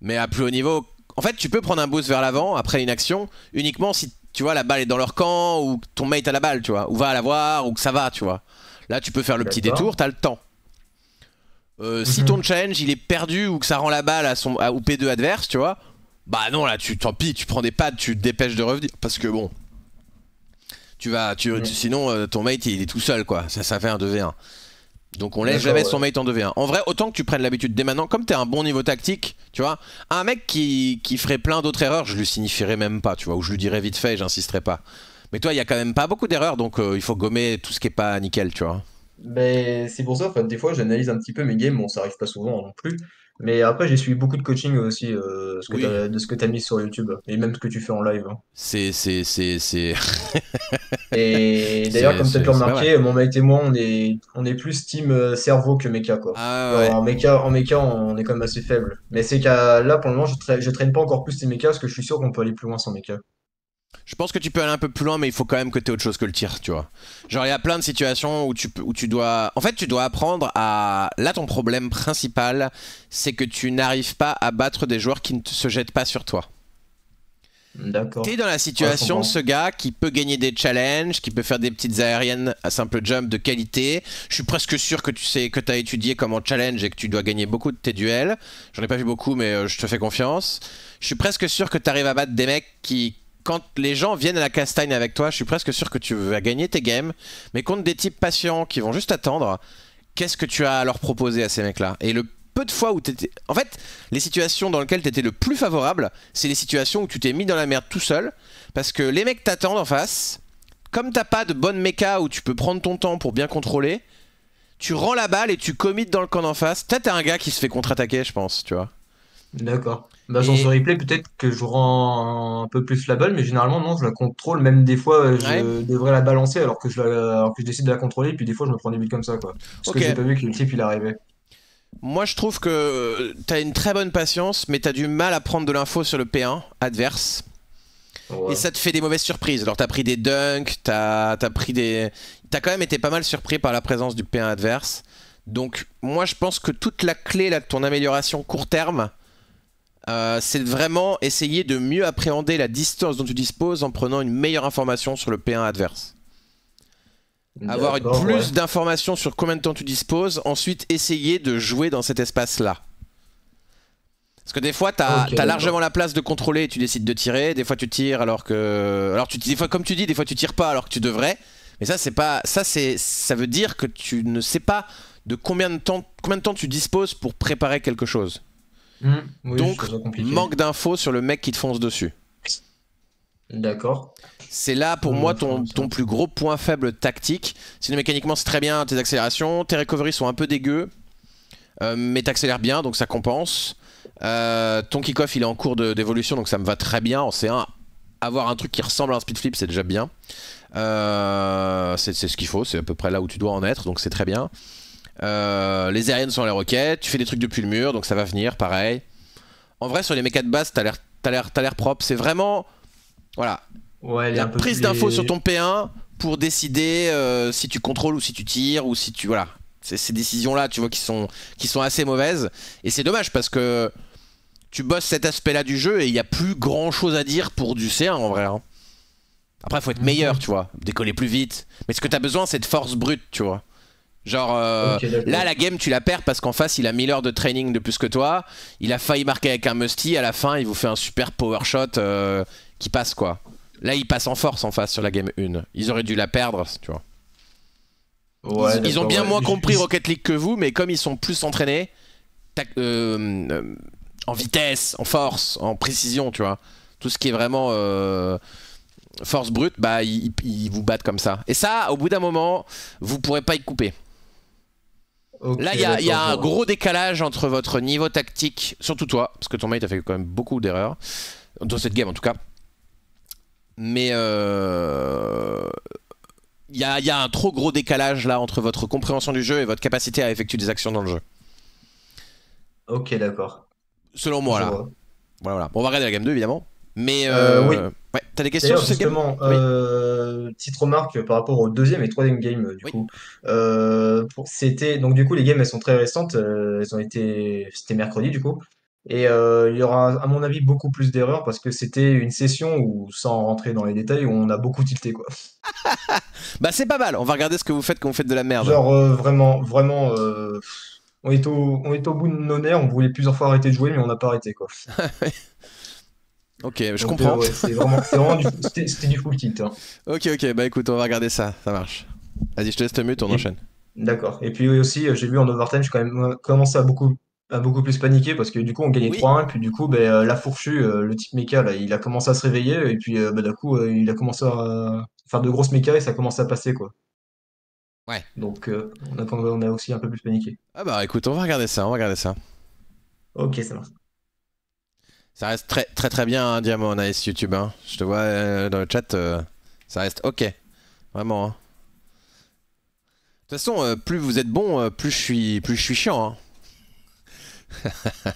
Mais à plus haut niveau, en fait, tu peux prendre un boost vers l'avant après une action uniquement si tu vois la balle est dans leur camp ou ton mate a la balle, tu vois, ou va à la voir ou que ça va, tu vois. Là, tu peux faire le petit détour, t'as le temps. Euh, si mhm. ton change il est perdu ou que ça rend la balle à son à, P2 adverse, tu vois, bah non là, tu tant pis, tu prends des pads, tu te dépêches de revenir parce que bon, tu vas, tu, sinon euh, ton mate il est tout seul quoi, ça, ça fait un 2v1. Donc on laisse jamais son mate en 2v1. En vrai, autant que tu prennes l'habitude dès maintenant, comme t'es un bon niveau tactique, tu vois, un mec qui, ferait plein d'autres erreurs, je lui signifierais même pas, tu vois, ou je lui dirais vite fait, j'insisterai pas. Mais toi, il y a quand même pas beaucoup d'erreurs, donc euh, il faut gommer tout ce qui est pas nickel, tu vois. mais ben, c'est pour ça, des fois j'analyse un petit peu mes games, bon ça arrive pas souvent non plus, mais après, j'ai suivi beaucoup de coaching aussi euh, de ce que tu as mis sur YouTube et même ce que tu fais en live. Hein. C'est C'est. c'est [laughs] et d'ailleurs, comme tu as pu remarquer, mon mec et moi, on est, on est plus team euh, cerveau que mecha. Quoi. Ah en, mecha, on est quand même assez faible. Mais c'est qu'à là, pour le moment, je, traîne pas encore plus tes mechas parce que je suis sûr qu'on peut aller plus loin sans mecha. Je pense que tu peux aller un peu plus loin, mais il faut quand même que tu aies autre chose que le tir, tu vois. Genre, il y a plein de situations où tu, où tu dois. En fait, tu dois apprendre à. Là, ton problème principal, c'est que tu n'arrives pas à battre des joueurs qui ne se jettent pas sur toi. D'accord. T'es dans la situation ce gars qui peut gagner des challenges, qui peut faire des petites aériennes à simple jump de qualité. Je suis presque sûr que tu sais que tu as étudié comment challenge et que tu dois gagner beaucoup de tes duels. J'en ai pas vu beaucoup, mais euh, je te fais confiance. Je suis presque sûr que tu arrives à battre des mecs qui quand les gens viennent à la castagne avec toi, je suis presque sûr que tu vas gagner tes games. Mais contre des types patients qui vont juste attendre, qu'est-ce que tu as à leur proposer à ces mecs-là Et le peu de fois où t'étais... En fait, les situations dans lesquelles t'étais le plus favorable, c'est les situations où tu t'es mis dans la merde tout seul. Parce que les mecs t'attendent en face. Comme t'as pas de bonne méca où tu peux prendre ton temps pour bien contrôler, tu rends la balle et tu commites dans le camp d'en face. peut t'as un gars qui se fait contre-attaquer, je pense, tu vois. D'accord. Bah, ce replay, peut-être que je rends un peu plus la balle, mais généralement, non, je la contrôle. Même des fois, euh, je devrais la balancer alors que, je décide de la contrôler, puis des fois, je me prends des buts comme ça, quoi. Parce que j'ai pas vu que le type, il arrivait. Moi, je trouve que euh, t'as une très bonne patience, mais t'as du mal à prendre de l'info sur le P1 adverse. Et ça te fait des mauvaises surprises. Alors, t'as pris des dunks, t'as as pris des. as quand même été pas mal surpris par la présence du P1 adverse. Donc, moi, je pense que toute la clé là, de ton amélioration court terme, euh, c'est vraiment essayer de mieux appréhender la distance dont tu disposes en prenant une meilleure information sur le P1 adverse. Avoir plus d'informations sur combien de temps tu disposes, ensuite essayer de jouer dans cet espace-là. Parce que des fois, t'as as largement la place de contrôler et tu décides de tirer. Des fois, tu tires alors que. Alors, tu, des fois, comme tu dis, des fois, tu tires pas alors que tu devrais. Mais ça, c'est pas. Ça, Ça veut dire que tu ne sais pas de combien de temps, combien de temps tu disposes pour préparer quelque chose. Mmh. Donc, manque d'infos sur le mec qui te fonce dessus. D'accord. C'est là pour mmh, moi ton, plus gros point faible tactique. Sinon mécaniquement c'est très bien tes accélérations, tes recoveries sont un peu dégueux, euh, mais t'accélères bien donc ça compense. Euh, ton kick-off il est en cours d'évolution donc ça me va très bien en C1. Avoir un truc qui ressemble à un speed flip c'est déjà bien. Euh, c'est ce qu'il faut, c'est à peu près là où tu dois en être donc c'est très bien. Euh, les aériennes sont les roquettes, tu fais des trucs depuis le mur, donc ça va venir, pareil. En vrai, sur les mechas de base, t'as l'air, l'air, propre. C'est vraiment, voilà, ouais, la prise d'infos sur ton P1 pour décider euh, si tu contrôles ou si tu tires ou si tu, voilà, c'est ces décisions-là, tu vois, qui sont, qui sont assez mauvaises. Et c'est dommage parce que tu bosses cet aspect-là du jeu et il y a plus grand-chose à dire pour du C1 en vrai. après hein. Après, faut être mhm. meilleur, tu vois, décoller plus vite. Mais ce que tu as besoin, c'est de force brute, tu vois. Genre, euh, là, la game, tu la perds parce qu'en face, il a 1000 heures de training de plus que toi. Il a failli marquer avec un musty. À la fin, il vous fait un super power shot euh, qui passe, quoi. Là, il passe en force en face sur la game 1. Ils auraient dû la perdre, tu vois. ils, ont bien moins compris Rocket League que vous, mais comme ils sont plus entraînés euh, en vitesse, en force, en précision, tu vois, tout ce qui est vraiment force brute, bah, ils, ils vous battent comme ça. Et ça, au bout d'un moment, vous pourrez pas y couper. Là, il y, a un gros décalage entre votre niveau tactique, surtout toi, parce que ton mate a fait quand même beaucoup d'erreurs, dans cette game en tout cas. Mais euh, il y, a un trop gros décalage là entre votre compréhension du jeu et votre capacité à effectuer des actions dans le jeu. Ok, d'accord. Selon moi, là. Voilà, voilà. on va regarder la game 2, évidemment. Mais euh, euh, oui. tu t'as des questions justement, euh, Petite remarque par rapport au deuxième et troisième game du coup. c'était donc du coup les games elles sont très récentes. elles ont été c'était mercredi du coup. Et il y aura, à mon avis, beaucoup plus d'erreurs parce que c'était une session où, sans rentrer dans les détails, où on a beaucoup tilté, quoi. [laughs] bah, c'est pas mal. On va regarder ce que vous faites quand vous faites de la merde. Genre, vraiment, vraiment. on, est au, on est au bout de nos nerfs. On voulait plusieurs fois arrêter de jouer, mais on n'a pas arrêté, quoi. [laughs] Ok, je comprends. Euh, c'était, du full tilt hein. Ok, ok, bah écoute, on va regarder ça, ça marche. Vas-y, je te laisse te mute, on enchaîne. D'accord. Et puis aussi, euh, j'ai vu en overtime, je quand même euh, commencé à beaucoup, à beaucoup plus paniquer parce que du coup, on gagnait 3-1, puis du coup, ben, la fourchue, le type méca, là, il a commencé à se réveiller, et puis bah, d'un coup, il a commencé à faire de grosses méca et ça a commencé à passer, quoi. Ouais. Donc, on, a, on a aussi un peu plus paniqué. Ah bah écoute, on va regarder ça, on va regarder ça. Ok, ça marche. Ça reste très très très bien, hein, Diamant Nice YouTube. Hein. Je te vois euh, dans le chat, euh, ça reste ok. Vraiment. Hein. De toute façon, euh, plus vous êtes bon, plus je suis plus je suis chiant. Hein. [laughs]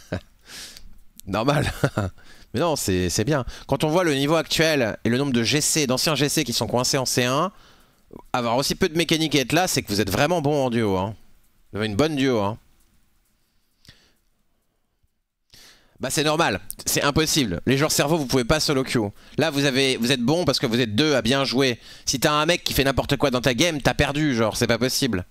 Normal. [laughs] Mais non, c'est bien. Quand on voit le niveau actuel et le nombre de GC, d'anciens GC qui sont coincés en C1, avoir aussi peu de mécanique et être là, c'est que vous êtes vraiment bon en duo. Vous avez une bonne duo. Bah c'est normal, c'est impossible. Les joueurs cerveau, vous pouvez pas solo queue. Là, vous, avez, vous êtes bon parce que vous êtes deux à bien jouer. Si t'as un mec qui fait n'importe quoi dans ta game, t'as perdu, genre, c'est pas possible.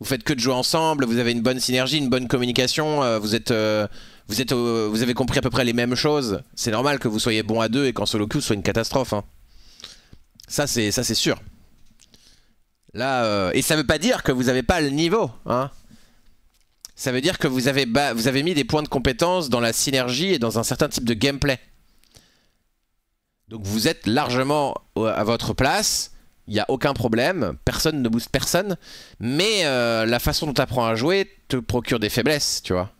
Vous faites que de jouer ensemble, vous avez une bonne synergie, une bonne communication, euh, vous êtes... Euh, vous, êtes vous avez compris à peu près les mêmes choses. C'est normal que vous soyez bon à deux et qu'en solo queue, soit une catastrophe. Hein. Ça, c'est sûr. Là, euh, et ça veut pas dire que vous avez pas le niveau, hein. Ça veut dire que vous avez, mis des points de compétence dans la synergie et dans un certain type de gameplay. Donc vous êtes largement euh, à votre place, il n'y a aucun problème, personne ne booste personne, mais euh, la façon dont tu apprends à jouer te procure des faiblesses, tu vois.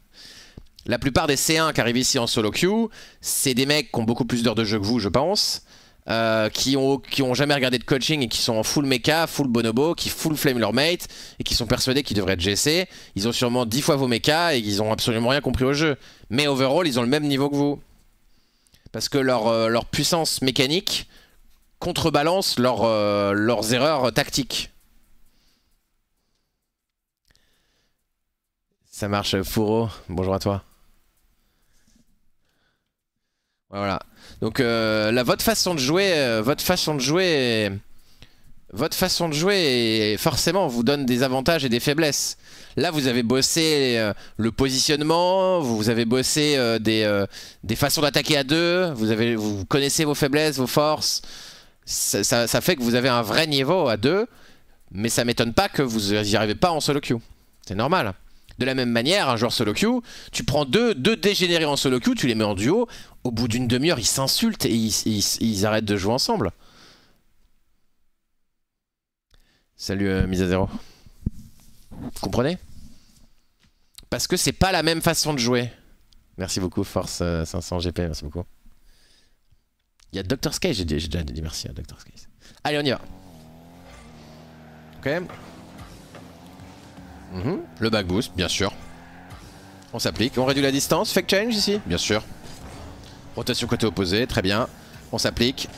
La plupart des C1 qui arrivent ici en solo queue, c'est des mecs qui ont beaucoup plus d'heures de jeu que vous, je pense, euh, qui, ont, qui ont jamais regardé de coaching et qui sont en full mecha, full bonobo, qui full flame leur mate et qui sont persuadés qu'ils devraient être GC. Ils ont sûrement 10 fois vos mechas et ils ont absolument rien compris au jeu. Mais overall, ils ont le même niveau que vous. Parce que leur, euh, leur puissance mécanique contrebalance leur, euh, leurs erreurs tactiques. Ça marche, Fourreau. Bonjour à toi. Voilà. Donc euh, là, euh, votre façon de jouer, votre façon de jouer, votre façon de jouer, forcément, vous donne des avantages et des faiblesses. Là, vous avez bossé euh, le positionnement, vous avez bossé des, façons d'attaquer à deux, vous, avez, vous connaissez vos faiblesses, vos forces. Ça, fait que vous avez un vrai niveau à deux, mais ça m'étonne pas que vous n'y arrivez pas en solo queue. C'est normal. De la même manière, un joueur solo queue, tu prends deux, deux dégénérés en solo queue, tu les mets en duo, au bout d'une demi-heure, ils s'insultent et ils, arrêtent de jouer ensemble. Salut, euh, mise à zéro. Vous comprenez Parce que c'est pas la même façon de jouer. Merci beaucoup, Force 500 euh, GP, merci beaucoup. Il y a Dr. Sky, j'ai déjà dit merci à Dr. Sky. Allez, on y va. Ok. Mhm. Le back boost, bien sûr. On s'applique. On réduit la distance. Fake change ici Bien sûr. Rotation côté opposé, très bien. On s'applique.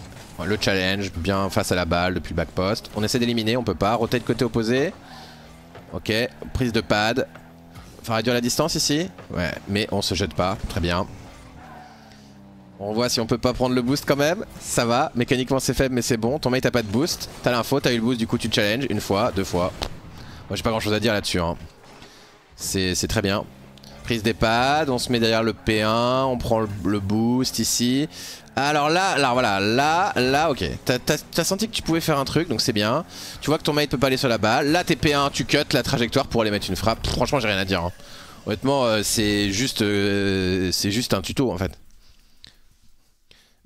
Le challenge, bien face à la balle depuis le back post. On essaie d'éliminer, on peut pas. Rotate côté opposé. Ok, prise de pad. Enfin, réduire la distance ici Ouais, mais on se jette pas, très bien. On voit si on peut pas prendre le boost quand même. Ça va, mécaniquement c'est faible mais c'est bon. Ton mate n'a pas de boost. T'as l'info, t'as eu le boost, du coup tu challenges une fois, deux fois. Moi j'ai pas grand chose à dire là-dessus. Hein. C'est très bien. Prise des pads, on se met derrière le P1, on prend le, boost ici. Alors là, là voilà, là, là, ok. T'as senti que tu pouvais faire un truc, donc c'est bien. Tu vois que ton mate peut pas aller sur la balle. Là, t'es P1, tu cut la trajectoire pour aller mettre une frappe. franchement, j'ai rien à dire. Hein. Honnêtement, euh, c'est juste, euh, c'est juste un tuto en fait.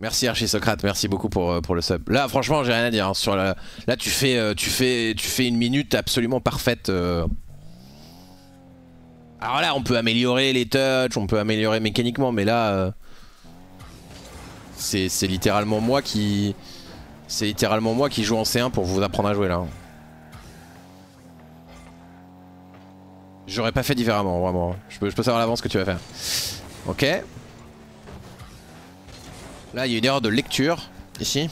Merci Archie Socrate, merci beaucoup pour, euh, pour le sub. Là franchement j'ai rien à dire hein. sur la... Là tu fais euh, tu fais tu fais une minute absolument parfaite. Euh. Alors là on peut améliorer les touches, on peut améliorer mécaniquement, mais là c'est littéralement moi qui c'est littéralement moi qui joue en C1 pour vous apprendre à jouer là. Hein. J'aurais pas fait différemment vraiment. Hein. Je peux, je peux savoir à l'avance ce que tu vas faire. Ok. Là, il y a une erreur de lecture, ici.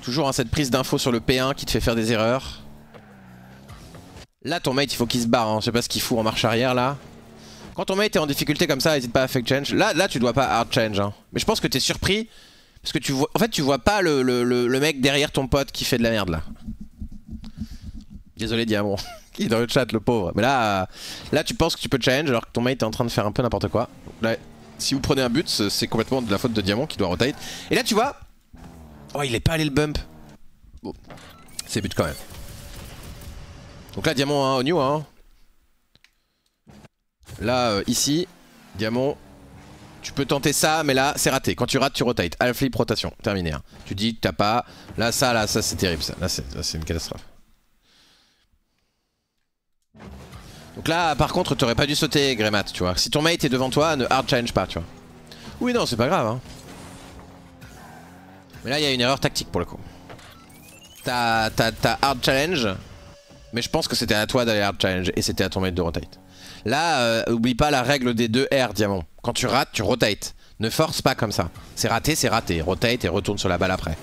Toujours à hein, cette prise d'infos sur le P1 qui te fait faire des erreurs. Là, ton mate, il faut qu'il se barre. Hein. Je sais pas ce qu'il fout en marche arrière, là. Quand ton mate est en difficulté comme ça, n'hésite pas à fake change. Là, là tu dois pas hard change. Hein. Mais je pense que tu es surpris. Parce que tu vois... En fait, tu vois pas le, mec derrière ton pote qui fait de la merde, là. Désolé, Diamant. [laughs] il est dans le chat, le pauvre. Mais là, là, tu penses que tu peux change alors que ton mate est en train de faire un peu n'importe quoi si vous prenez un but, c'est complètement de la faute de Diamant qui doit rotate. Et là, tu vois, oh, il est pas allé le bump. Bon, c'est but quand même. Donc là, Diamant hein, au new. Hein. Là, euh, ici, Diamant, tu peux tenter ça, mais là, c'est raté. Quand tu rates, tu rotates. Alpha flip, rotation, terminé. Hein. Tu dis, t'as pas. Là, ça, là, ça, c'est terrible. Ça. Là, c'est une catastrophe. Donc là, par contre, t'aurais pas dû sauter, Grémat, tu vois. Si ton mate est devant toi, ne hard challenge pas, tu vois. Oui, non, c'est pas grave. Hein. Mais là, il y a une erreur tactique pour le coup. T'as hard challenge, mais je pense que c'était à toi d'aller hard challenge et c'était à ton mate de rotate. Là, euh, oublie pas la règle des deux R, diamant. Quand tu rates, tu rotates. Ne force pas comme ça. C'est raté, c'est raté. Rotate et retourne sur la balle après.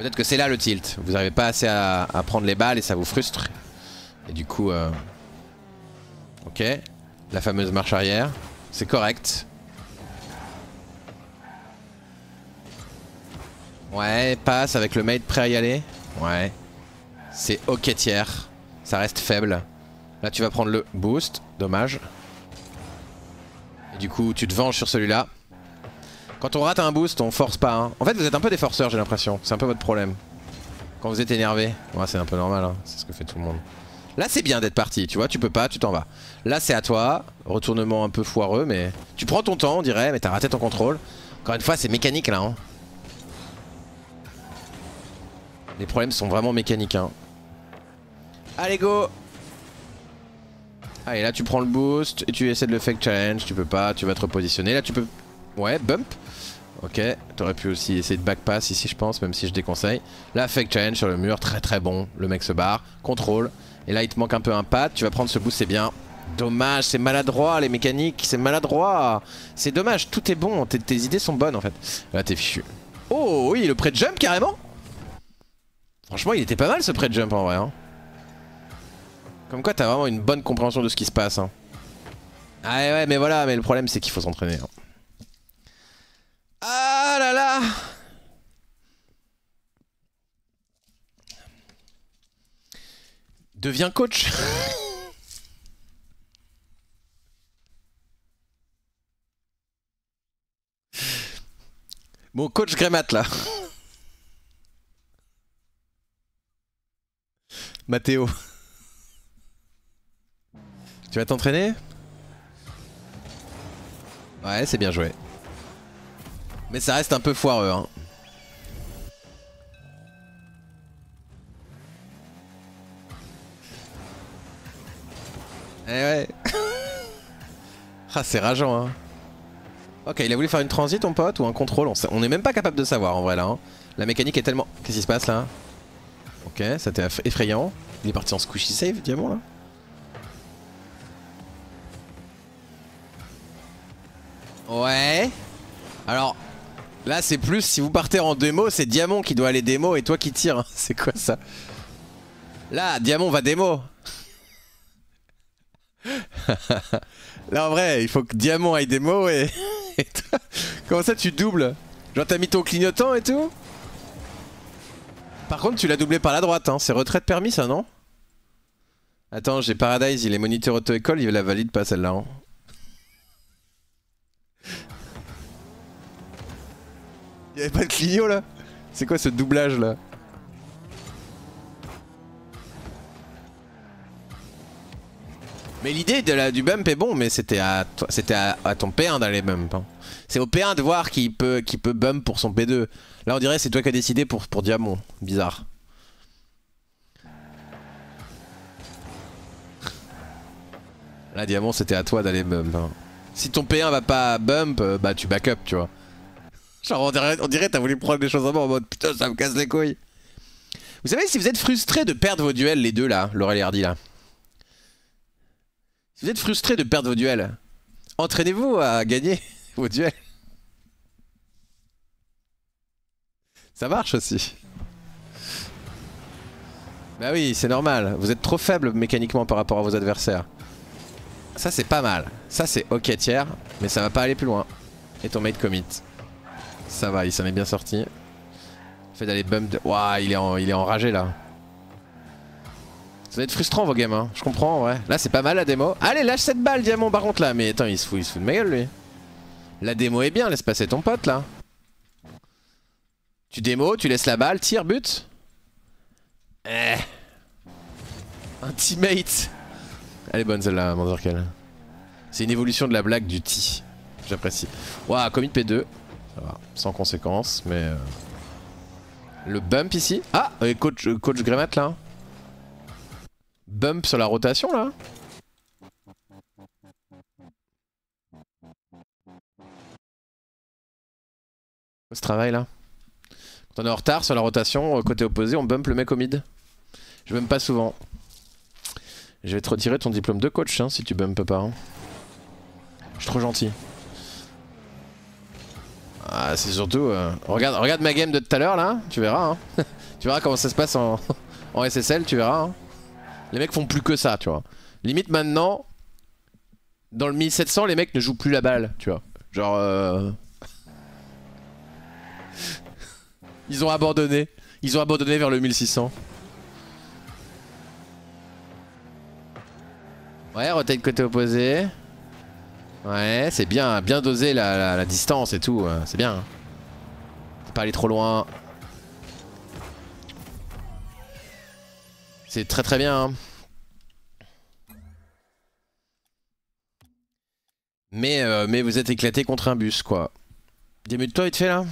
Peut-être que c'est là le tilt. Vous n'arrivez pas assez à, prendre les balles et ça vous frustre. Et du coup... Euh... Ok. La fameuse marche arrière. C'est correct. Ouais, passe avec le mate prêt à y aller. Ouais. C'est ok tiers. Ça reste faible. Là tu vas prendre le boost. Dommage. Et du coup tu te venges sur celui-là. Quand on rate un boost, on force pas. Hein. En fait, vous êtes un peu des forceurs, j'ai l'impression. C'est un peu votre problème. Quand vous êtes énervé. Ouais, c'est un peu normal, hein. c'est ce que fait tout le monde. Là, c'est bien d'être parti, tu vois, tu peux pas, tu t'en vas. Là, c'est à toi. Retournement un peu foireux, mais tu prends ton temps, on dirait, mais t'as raté ton contrôle. Encore une fois, c'est mécanique là. Hein. Les problèmes sont vraiment mécaniques. Hein. Allez, go Allez, là, tu prends le boost et tu essaies de le fake challenge. Tu peux pas, tu vas te repositionner. Là, tu peux. Ouais, bump. Ok, t'aurais pu aussi essayer de backpass ici je pense, même si je déconseille. Là, fake challenge sur le mur, très très bon. Le mec se barre, contrôle. Et là, il te manque un peu un pad, tu vas prendre ce boost, c'est bien. Dommage, c'est maladroit les mécaniques, c'est maladroit. C'est dommage, tout est bon, tes, idées sont bonnes en fait. Là, t'es fichu. Oh oui, le prêt jump carrément Franchement, il était pas mal ce prêt jump en vrai. Hein. Comme quoi, t'as vraiment une bonne compréhension de ce qui se passe. Hein. Ah ouais, mais voilà, mais le problème c'est qu'il faut s'entraîner. Hein. Ah là là Deviens coach Bon, coach Grémat là. Mathéo. Tu vas t'entraîner Ouais, c'est bien joué. Mais ça reste un peu foireux. Hein. Eh ouais. [laughs] ah, c'est rageant, hein. Ok, il a voulu faire une transit, ton pote, ou un contrôle on, est même pas capable de savoir, en vrai, là. Hein. La mécanique est tellement... Qu'est-ce qui se passe, là Ok, ça c'était effrayant. Il est parti en squishy save, diamant, là Là, c'est plus si vous partez en démo, c'est diamant qui doit aller démo et toi qui tire. Hein. [laughs] C'est quoi ça Là, Diamond va démo. [laughs] Là, en vrai, il faut que diamant aille démo et. [laughs] Comment ça, tu doubles Genre, t'as mis ton clignotant et tout Par contre, tu l'as doublé par la droite, hein. C'est retraite permis, ça, non Attends, j'ai Paradise, il est moniteur auto-école, il la valide pas celle-là. Hein. Y'avait pas de clignot là C'est quoi ce doublage là Mais l'idée du bump est bon, mais c'était à, à, ton P1 d'aller bump. Hein. C'est au P1 de voir qui peut, qui peut bump pour son P2. Là, on dirait c'est toi qui as décidé pour, pour Diamond. Bizarre. Là, Diamond, c'était à toi d'aller bump. Hein. Si ton P1 va pas bump, euh, bah tu backup, tu vois. Genre, on dirait, on t'as voulu prendre des choses en main mode putain, ça me casse les couilles. Vous savez, si vous êtes frustré de perdre vos duels, les deux là, Laurel et Hardy là. Si vous êtes frustré de perdre vos duels, entraînez-vous à gagner [laughs] vos duels. Ça marche aussi. Bah oui, c'est normal. Vous êtes trop faible mécaniquement par rapport à vos adversaires. Ça, c'est pas mal. Ça, c'est ok tiers, mais ça va pas aller plus loin. Et ton mate commit. Ça va, il s'en est bien sorti. Le fait d'aller bump... De... Ouah, il est, il est enragé là. Ça va être frustrant vos games, hein. je comprends, ouais. Là c'est pas mal la démo. Allez, lâche cette balle, Diamant, par contre là. Mais attends, il se fout, il se de ma gueule lui. La démo est bien, laisse passer ton pote là. Tu démo, tu laisses la balle, tire, but. Eh. Un teammate. Elle est bonne celle-là, Mandorkel. C'est une évolution de la blague du T. J'apprécie. Waouh, commit P2 sans conséquence, mais... Euh. Le bump ici Ah et Coach, euh, coach Grémat là Bump sur la rotation là ce travail là Quand on est en retard sur la rotation, euh, côté opposé, on bump le mec au mid. Je bump pas souvent. Je vais te retirer ton diplôme de coach hein, si tu bumpes pas. Hein. Je suis trop gentil. Ah, c'est surtout... Euh, regarde, regarde ma game de tout à l'heure là, hein. tu verras. Hein. [laughs] tu verras comment ça se passe en, SSL, [laughs] tu verras. Hein. Les mecs font plus que ça, tu vois. Limite maintenant, dans le 1700, les mecs ne jouent plus la balle, tu vois. Genre... Euh, [laughs] ils ont abandonné. Ils ont abandonné vers le 1600. Ouais, rotate côté opposé. Ouais, c'est bien, bien dosé la, distance et tout, euh, c'est bien. Hein. pas aller trop loin. C'est très très bien. Hein. Mais, euh, mais vous êtes éclaté contre un bus, quoi. Démute-toi, il te fait là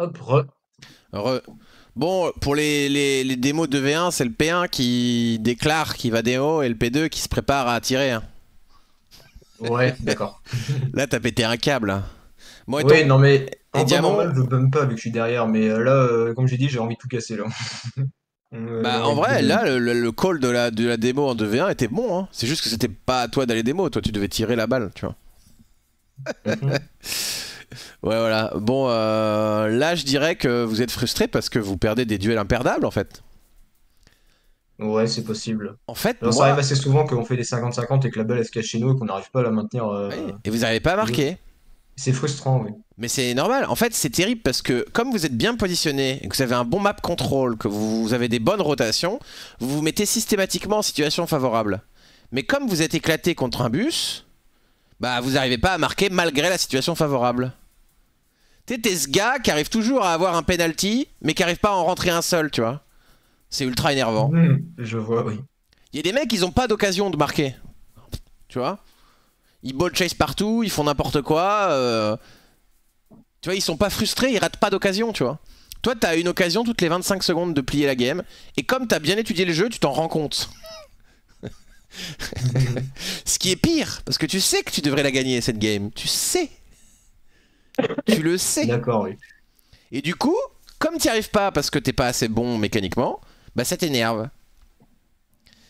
Hop, re. Bon, pour les, démos de V1, c'est le P1 qui déclare qu'il va démo et le P2 qui se prépare à tirer. Hein. Ouais, d'accord. [laughs] là, t'as pété un câble. Hein. Moi, ouais, non, mais en diamant... normal, je bump pas vu que je suis derrière, mais euh, là, euh, comme j'ai dit, j'ai envie de tout casser là. [laughs] Euh, bah, en vrai, là, le, call de la, de la démo en 2v1 était bon. Hein. C'est juste que c'était pas à toi d'aller démo. Toi, tu devais tirer la balle, tu vois. Mhm. [laughs] Ouais, voilà. Bon, euh, là, je dirais que vous êtes frustré parce que vous perdez des duels imperdables, en fait. Ouais, c'est possible. En fait, ça arrive assez souvent qu'on fait des 50-50 et que la balle elle se cache chez nous et qu'on n'arrive pas à la maintenir. Euh, et vous n'arrivez pas à marquer. C'est frustrant, oui. Mais c'est normal. En fait, c'est terrible parce que comme vous êtes bien positionné, que vous avez un bon map control, que vous avez des bonnes rotations, vous vous mettez systématiquement en situation favorable. Mais comme vous êtes éclaté contre un bus, bah vous n'arrivez pas à marquer malgré la situation favorable t'es ce gars qui arrive toujours à avoir un penalty, mais qui arrive pas à en rentrer un seul, tu vois. C'est ultra énervant. Mmh, je vois, oui. Il y a des mecs, ils ont pas d'occasion de marquer. Tu vois Ils ball chase partout, ils font n'importe quoi. Euh, tu vois, ils sont pas frustrés, ils ratent pas d'occasion, tu vois. Toi, t'as une occasion toutes les 25 secondes de plier la game, et comme t'as bien étudié le jeu, tu t'en rends compte. [laughs] Ce qui est pire, parce que tu sais que tu devrais la gagner cette game, tu sais tu le sais. D'accord, Et du coup, comme tu n'y arrives pas parce que tu t'es pas assez bon mécaniquement, bah ça t'énerve.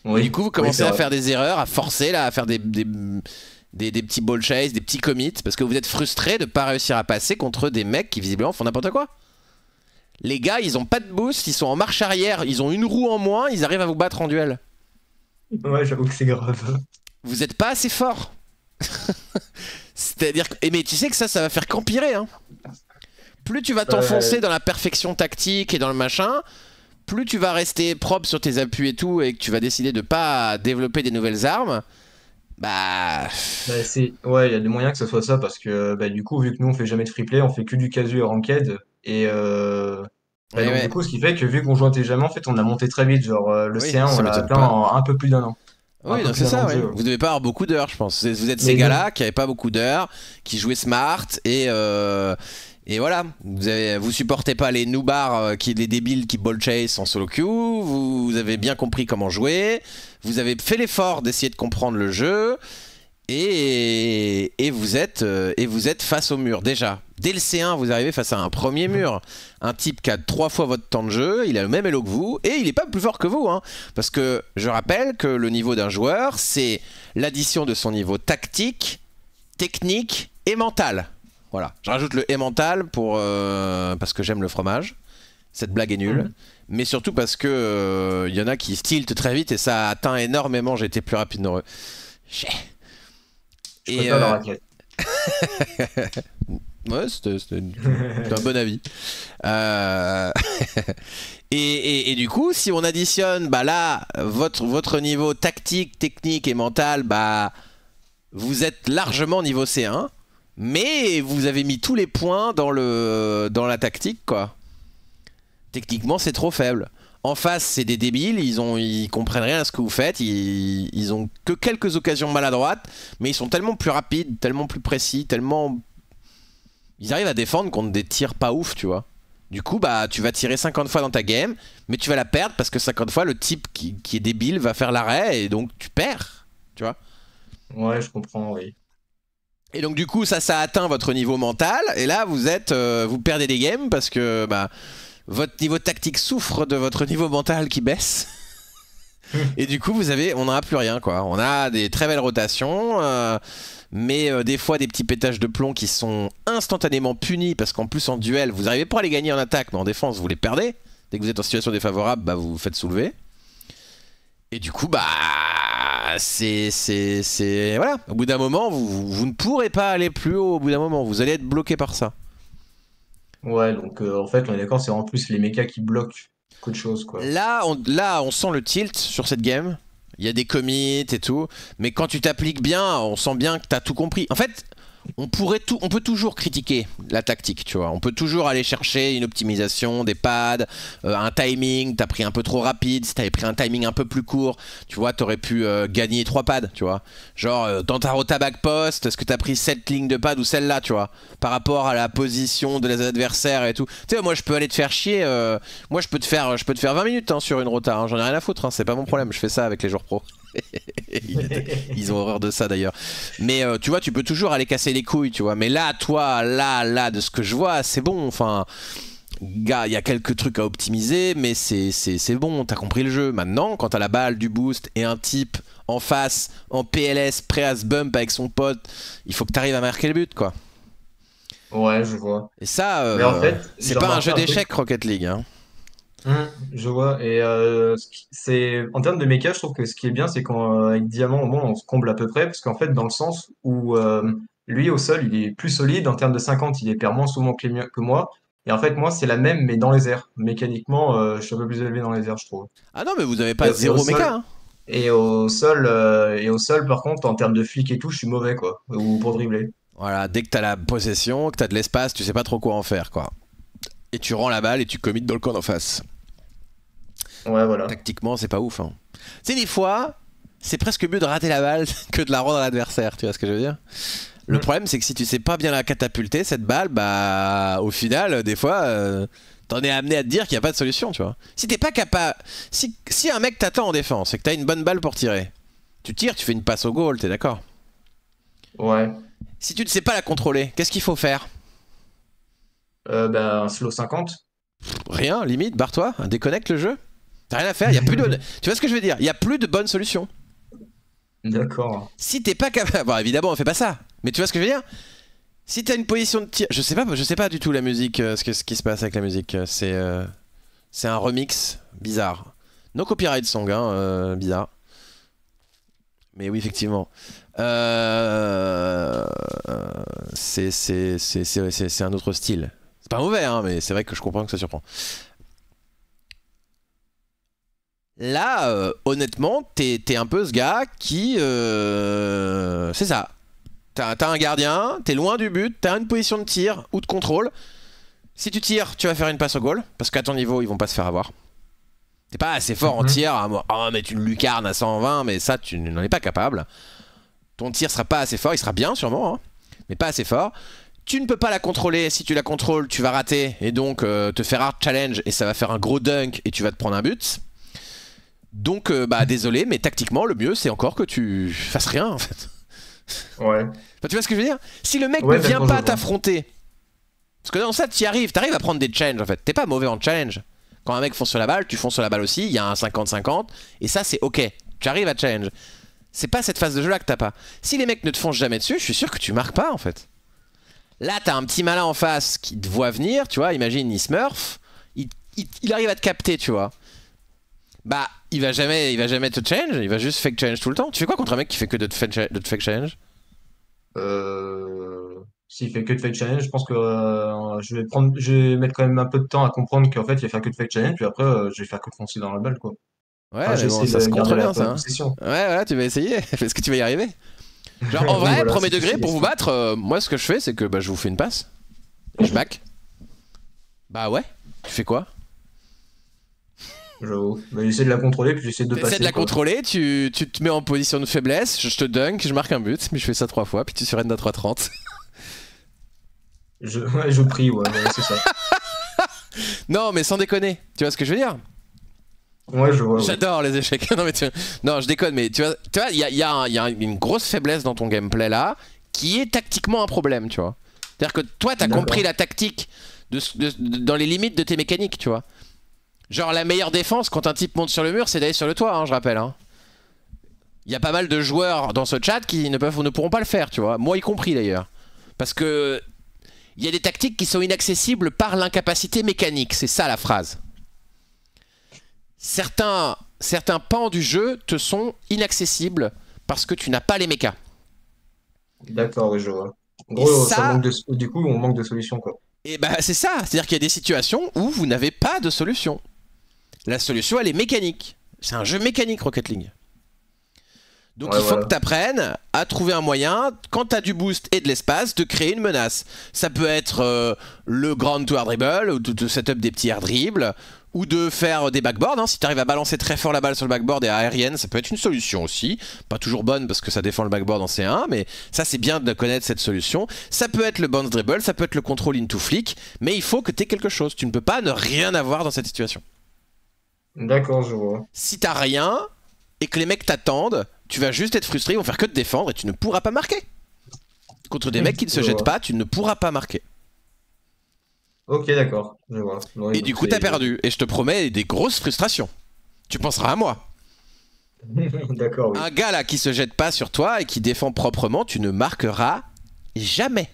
du coup, vous commencez à faire des erreurs, à forcer, là, à faire des, des, petits ball chase, des petits commits, parce que vous êtes frustré de ne pas réussir à passer contre des mecs qui visiblement font n'importe quoi. Les gars, ils ont pas de boost, ils sont en marche arrière, ils ont une roue en moins, ils arrivent à vous battre en duel. Ouais, j'avoue que c'est grave. Vous êtes pas assez fort. [laughs] C'est-à-dire que... Eh, mais tu sais que ça, ça va faire qu'empirer. Hein. Plus tu vas t'enfoncer dans la perfection tactique et dans le machin, plus tu vas rester propre sur tes appuis et tout, et que tu vas décider de pas développer des nouvelles armes, bah... bah ouais, il y a des moyens que ce soit ça, parce que bah, du coup, vu que nous, on fait jamais de freeplay, on fait que du casu et ranked, et... Euh, du coup, ce qui fait que vu qu'on jouait jamais, en fait, on a monté très vite. Genre, euh, le C1, on l'a atteint en un peu plus d'un an. Oui, c'est ça. Vous devez pas avoir beaucoup d'heures, je pense. Vous êtes ces gars-là qui n'avaient pas beaucoup d'heures, qui jouaient smart et euh, et voilà. Vous supportez pas les noobars euh, qui les débiles qui ball chase en solo queue. vous avez bien compris comment jouer. Vous avez fait l'effort d'essayer de comprendre le jeu. Euh, et, vous êtes, face au mur déjà. Dès le C1, vous arrivez face à un premier mmh. mur. Un type qui a trois fois votre temps de jeu, il a le même elo que vous, et il n'est pas plus fort que vous. Hein. Parce que je rappelle que le niveau d'un joueur, c'est l'addition de son niveau tactique, technique et mental. Voilà, je rajoute le et mental pour, euh, parce que j'aime le fromage. Cette blague est nulle. Mmh. mais surtout parce que euh, il y en a qui stiltent très vite et ça atteint énormément. J'étais plus rapide dans eux. Je et euh, [laughs] ouais, c'était un bon avis. Euh, [laughs] et, du coup, si on additionne, bah là, votre, votre niveau tactique, technique et mental, bah vous êtes largement niveau C1, mais vous avez mis tous les points dans le dans la tactique, quoi. Techniquement, c'est trop faible. En face, c'est des débiles, ils, ont, ils comprennent rien à ce que vous faites, ils, ont que quelques occasions maladroites, mais ils sont tellement plus rapides, tellement plus précis, tellement... Ils arrivent à défendre contre des tirs pas ouf, tu vois. Du coup, bah, tu vas tirer 50 fois dans ta game, mais tu vas la perdre parce que 50 fois, le type qui, est débile va faire l'arrêt et donc tu perds, tu vois. Ouais, je comprends, oui. Et donc du coup, ça, ça atteint votre niveau mental. Et là, vous êtes, euh, vous perdez des games parce que bah, votre niveau tactique souffre de votre niveau mental qui baisse. [laughs] et du coup, vous avez, on n'a plus rien quoi. On a des très belles rotations, euh, mais euh, des fois des petits pétages de plomb qui sont instantanément punis parce qu'en plus en duel, vous n'arrivez pas à les gagner en attaque, mais en défense, vous les perdez. Dès que vous êtes en situation défavorable, bah, vous vous faites soulever. Et du coup, bah, c'est, c'est, voilà. Au bout d'un moment, vous, vous ne pourrez pas aller plus haut. Au bout d'un moment, vous allez être bloqué par ça. Ouais, donc euh, en fait, on est d'accord, c'est en plus les mechas qui bloquent de chose. Quoi. Là, on, là, on sent le tilt sur cette game. Il y a des commits et tout. Mais quand tu t'appliques bien, on sent bien que t'as tout compris. En fait, on pourrait tout, on peut toujours critiquer la tactique, tu vois. On peut toujours aller chercher une optimisation, des pads, euh, un timing. T'as pris un peu trop rapide. Si t'avais pris un timing un peu plus court, tu vois, t'aurais pu euh, gagner trois pads, tu vois. Genre euh, dans ta rota backpost, post, est-ce que t'as pris cette ligne de pad ou celle-là, tu vois, par rapport à la position de les adversaires et tout. Tu sais, moi je peux aller te faire chier. moi je peux te faire, je peux te faire 20 minutes hein, sur une rota. Hein. J'en ai rien à foutre. Hein. C'est pas mon problème. Je fais ça avec les joueurs pro. [laughs] Ils ont horreur de ça d'ailleurs. Mais euh, tu vois, tu peux toujours aller casser les couilles, tu vois. Mais là, toi, là, là, de ce que je vois, c'est bon. Enfin, gars, il y a quelques trucs à optimiser, mais c'est c'est bon, t'as compris le jeu. Maintenant, quand t'as la balle, du boost et un type en face, en PLS, prêt à se bump avec son pote, il faut que t'arrives à marquer le but, quoi. Ouais, je vois. Et ça, en euh, fait, c'est pas un jeu d'échecs, Rocket League. Hein. Mmh, je vois. Et euh, c'est en termes de méca, je trouve que ce qui est bien, c'est qu'avec euh, Diamant, au moins, on se comble à peu près, parce qu'en fait, dans le sens où euh, lui, au sol, il est plus solide en termes de 50, il est perd moins souvent que, que moi. Et en fait, moi, c'est la même, mais dans les airs. Mécaniquement, je suis un peu plus élevé dans les airs, je trouve. Ah non, mais vous avez pas zéro méca. Hein. et au sol, et au sol, par contre, en termes de flic et tout, je suis mauvais, quoi. Ou pour dribbler. Voilà, dès que t'as la possession, que t'as de l'espace, tu sais pas trop quoi en faire, quoi et tu rends la balle et tu commites dans le coin d'en face. Ouais, voilà. Tactiquement, c'est pas ouf. Hein. Tu sais, des fois, c'est presque mieux de rater la balle [laughs] que de la rendre à l'adversaire, tu vois ce que je veux dire Le mm. problème, c'est que si tu sais pas bien la catapulter, cette balle, bah, au final, des fois, euh, t'en es amené à te dire qu'il n'y a pas de solution, tu vois. Si t'es pas capable. Si, si un mec t'attend en défense et que t'as une bonne balle pour tirer, tu tires, tu fais une passe au goal, t'es d'accord Ouais. Si tu ne sais pas la contrôler, qu'est-ce qu'il faut faire euh, bah, un slow 50. Rien, limite, barre-toi, déconnecte le jeu. T'as rien à faire, y a plus de... tu vois ce que je veux dire Il n'y a plus de bonnes solutions D'accord. Si t'es pas capable. [laughs] Bon, évidemment, on fait pas ça. Mais tu vois ce que je veux dire Si t'as une position de tir. Je sais pas, je sais pas du tout la musique, euh, ce, qui se passe avec la musique. Euh, c'est euh, c'est un remix bizarre. No copyright song, hein, bizarre. Mais oui, effectivement. C'est un autre style pas mauvais, hein, mais c'est vrai que je comprends que ça surprend. Là, euh, honnêtement, t'es un peu ce gars qui... Euh, c'est ça. T'as un gardien, t'es loin du but, t'as une position de tir ou de contrôle. Si tu tires, tu vas faire une passe au goal, parce qu'à ton niveau, ils vont pas se faire avoir. T'es pas assez fort en mhm. tir à mettre oh, une lucarne à 120, mais ça, tu n'en es pas capable. Ton tir sera pas assez fort, il sera bien sûrement, hein, mais pas assez fort tu ne peux pas la contrôler. Si tu la contrôles, tu vas rater et donc euh, te faire hard challenge et ça va faire un gros dunk et tu vas te prendre un but. Donc, euh, bah désolé, mais tactiquement, le mieux, c'est encore que tu fasses rien en fait. Ouais. tu vois ce que je veux dire Si le mec ne vient pas t'affronter, parce que dans ça, tu y arrives, t'arrives à prendre des challenges en fait. T'es pas mauvais en challenge. Quand un mec fonce sur la balle, tu fonces sur la balle aussi, il y a un 50-50, et ça, c'est ok. Tu arrives à challenge. C'est pas cette phase de jeu là que t'as pas. Si les mecs ne te foncent jamais dessus, je suis sûr que tu marques pas en fait. Là, t'as un petit malin en face qui te voit venir, tu vois. Imagine, il smurf. Il, arrive à te capter, tu vois. Bah, il va jamais, il va jamais te change. Il va juste fake change tout le temps. Tu fais quoi contre un mec qui fait que de fake change euh... S'il fait que de fake challenge, je pense que euh, je, vais prendre, je vais mettre quand même un peu de temps à comprendre qu'en fait, il va faire que de fake challenge, puis après, euh, je vais faire que de foncer dans la balle, quoi. Ouais, ah, ça se contre bien, ça. Hein. Ouais, ouais, tu vas essayer. Est-ce [laughs] que tu vas y arriver Genre, en vrai, premier degré, pour vous battre, euh, moi, ce que je fais, c'est que bah, je vous fais une passe. Je back. Bah ouais. Tu fais quoi bah, j'essaie de la contrôler, puis j'essaie de passer. J'essaie de la contrôler, tu, te mets en position de faiblesse, je, te dunk, je marque un but, mais je fais ça trois fois, puis tu surrennes à 3-30. je, ouais, je prie, ouais, c'est ça. [laughs] non, mais sans déconner, tu vois ce que je veux dire J'adore les échecs. [laughs] non, je déconne, mais tu vois, tu vois, il y a, une grosse faiblesse dans ton gameplay là, qui est tactiquement un problème, tu vois. C'est-à-dire que toi, t'as compris la tactique dans les limites de tes mécaniques, tu vois. Genre la meilleure défense quand un type monte sur le mur, c'est d'aller sur le toit, hein, je rappelle. Hein. Il y a pas mal de joueurs dans ce chat qui ne peuvent ne pourront pas le faire, tu vois. Moi y compris d'ailleurs. Parce que il y a des tactiques qui sont inaccessibles par l'incapacité mécanique, c'est ça la phrase certains, certains pans du jeu te sont inaccessibles parce que tu n'as pas les mechas. D'accord, je vois. du coup, on manque de solutions quoi. Et bah, c'est ça. C'est-à-dire qu'il y a des situations où vous n'avez pas de solution. La solution, elle est mécanique. C'est un jeu mécanique, Rocket League. Donc il faut que tu apprennes à trouver un moyen, quand tu as du boost et de l'espace, de créer une menace. Ça peut être euh, le grand tour dribble, ou set setup des petits air dribbles, ou de faire des backboards. Hein. Si tu arrives à balancer très fort la balle sur le backboard et aérienne, ça peut être une solution aussi. Pas toujours bonne parce que ça défend le backboard en C1, mais ça c'est bien de connaître cette solution. Ça peut être le bounce dribble, ça peut être le control into flick, mais il faut que tu aies quelque chose. Tu ne peux pas ne rien avoir dans cette situation. D'accord, je vois. Si t'as rien et que les mecs t'attendent, tu vas juste être frustré, ils vont faire que te défendre et tu ne pourras pas marquer. Contre des mecs qui ne se jettent pas, tu ne pourras pas marquer. Ok, d'accord. Et du coup, t'as perdu. Et je te promets des grosses frustrations. Tu penseras à moi. [laughs] D'accord. Oui. Un gars là qui se jette pas sur toi et qui défend proprement, tu ne marqueras jamais.